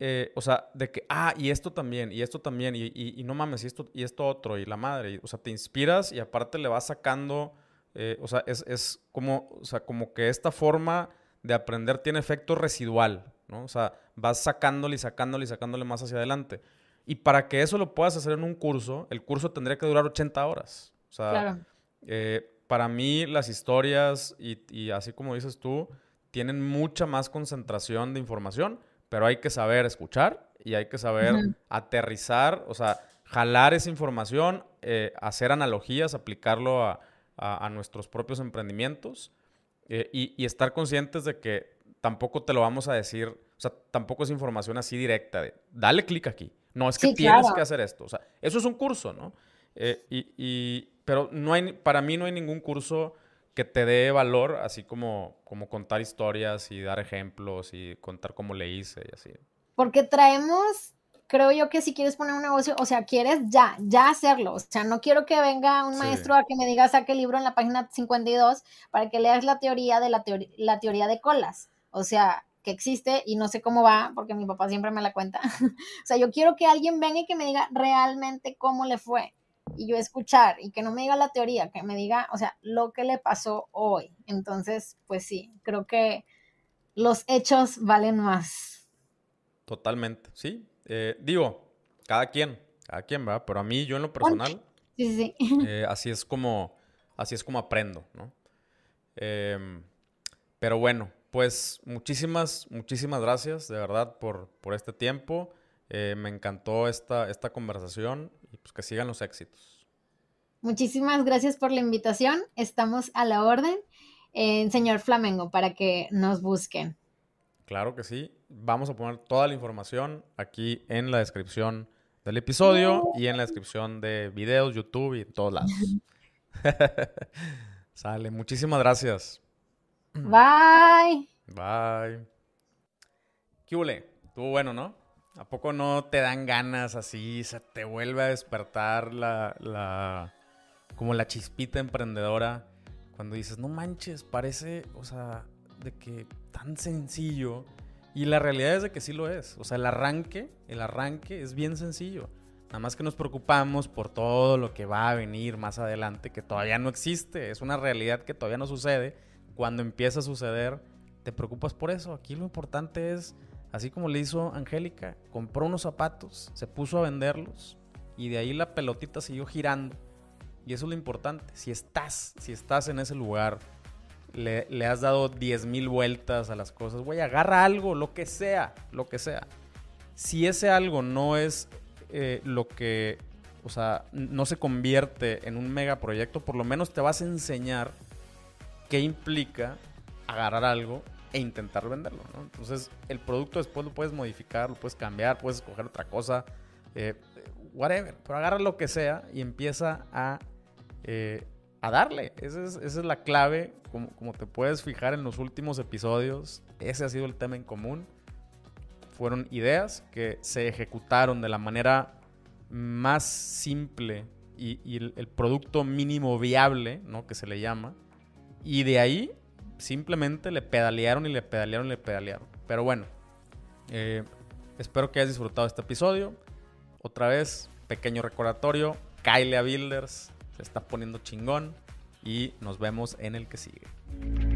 eh, o sea, de que, ah, y esto también, y esto también, y, y, no mames, y esto, y esto otro, y la madre. o sea, te inspiras y aparte le vas sacando, eh, o sea, es, como, sea, como que esta forma de aprender tiene efecto residual, ¿no? O sea, vas sacándole y sacándole y sacándole más hacia adelante. Y para que eso lo puedas hacer en un curso, el curso tendría que durar 80 horas. O sea, eh, para mí las historias y, así como dices tú, tienen mucha más concentración de información, pero hay que saber escuchar y hay que saber aterrizar, o sea, jalar esa información, eh, hacer analogías, aplicarlo a, nuestros propios emprendimientos eh, y estar conscientes de que tampoco te lo vamos a decir sea, tampoco es información así directa de, dale clic aquí. No, es que tienes que hacer esto. O sea, eso es un curso, ¿no? Eh, y, y, pero no hay, para mí no hay ningún curso que te dé valor, así como, como contar historias y dar ejemplos y contar cómo le hice y así. Porque traemos, creo yo que si quieres poner un negocio, o sea, quieres ya, ya hacerlo. O sea, no quiero que venga un maestro a que me diga saque el libro en la página 52 para que leas la teoría de la teoría de colas. O sea, que existe y no sé cómo va, porque mi papá siempre me la cuenta. o sea, yo quiero que alguien venga y que me diga realmente cómo le fue y yo escuchar y que no me diga la teoría, que me diga, o sea, lo que le pasó hoy. Entonces, pues sí, creo que los hechos valen más. Totalmente, sí. Eh, digo, cada quien, cada quien, va Pero a mí, yo en lo personal, eh, así es como, así es como aprendo, ¿no? Em, pero bueno, pues muchísimas, muchísimas gracias de verdad por, por este tiempo. Eh, me encantó esta, esta conversación y pues que sigan los éxitos. Muchísimas gracias por la invitación. Estamos a la orden Señor Flamengo para que nos busquen. Claro que sí. Vamos a poner toda la información aquí en la descripción del episodio y en la descripción de videos, YouTube y en todos lados. Sale, muchísimas gracias. Mm. Bye. Bye. ¿Qué tú bueno, ¿no? ¿A poco no te dan ganas así? Se te vuelve a despertar la, como la chispita emprendedora cuando dices, no manches, parece, o sea, de que tan sencillo. Y la realidad es de que sí lo es. O sea, el arranque, el arranque es bien sencillo. Nada más que nos preocupamos por todo lo que va a venir más adelante, que todavía no existe. Es una realidad que todavía no sucede cuando empieza a suceder, te preocupas por eso. Aquí lo importante es, así como le hizo Angélica, compró unos zapatos, se puso a venderlos y de ahí la pelotita siguió girando. Y eso es lo importante. Si estás, si estás en ese lugar, le, has dado 10.000 vueltas a las cosas, güey, agarra algo, lo que sea, lo que sea. Si ese algo no es eh, lo que, o sea, no se convierte en un megaproyecto, por lo menos te vas a enseñar qué implica agarrar algo e intentar venderlo, Entonces, el producto después lo puedes modificar, lo puedes cambiar, puedes escoger otra cosa, eh, whatever. Pero agarra lo que sea y empieza a, eh, a darle. Esa es, la clave. Como, como te puedes fijar en los últimos episodios, ese ha sido el tema en común. Fueron ideas que se ejecutaron de la manera más simple y, el, el, producto mínimo viable, ¿no? Que se le llama, y de ahí simplemente le pedalearon y le pedalearon y le pedalearon. Pero bueno, eh, espero que hayas disfrutado este episodio. Otra vez, pequeño recordatorio, Kyle a Builders, se está poniendo chingón y nos vemos en el que sigue.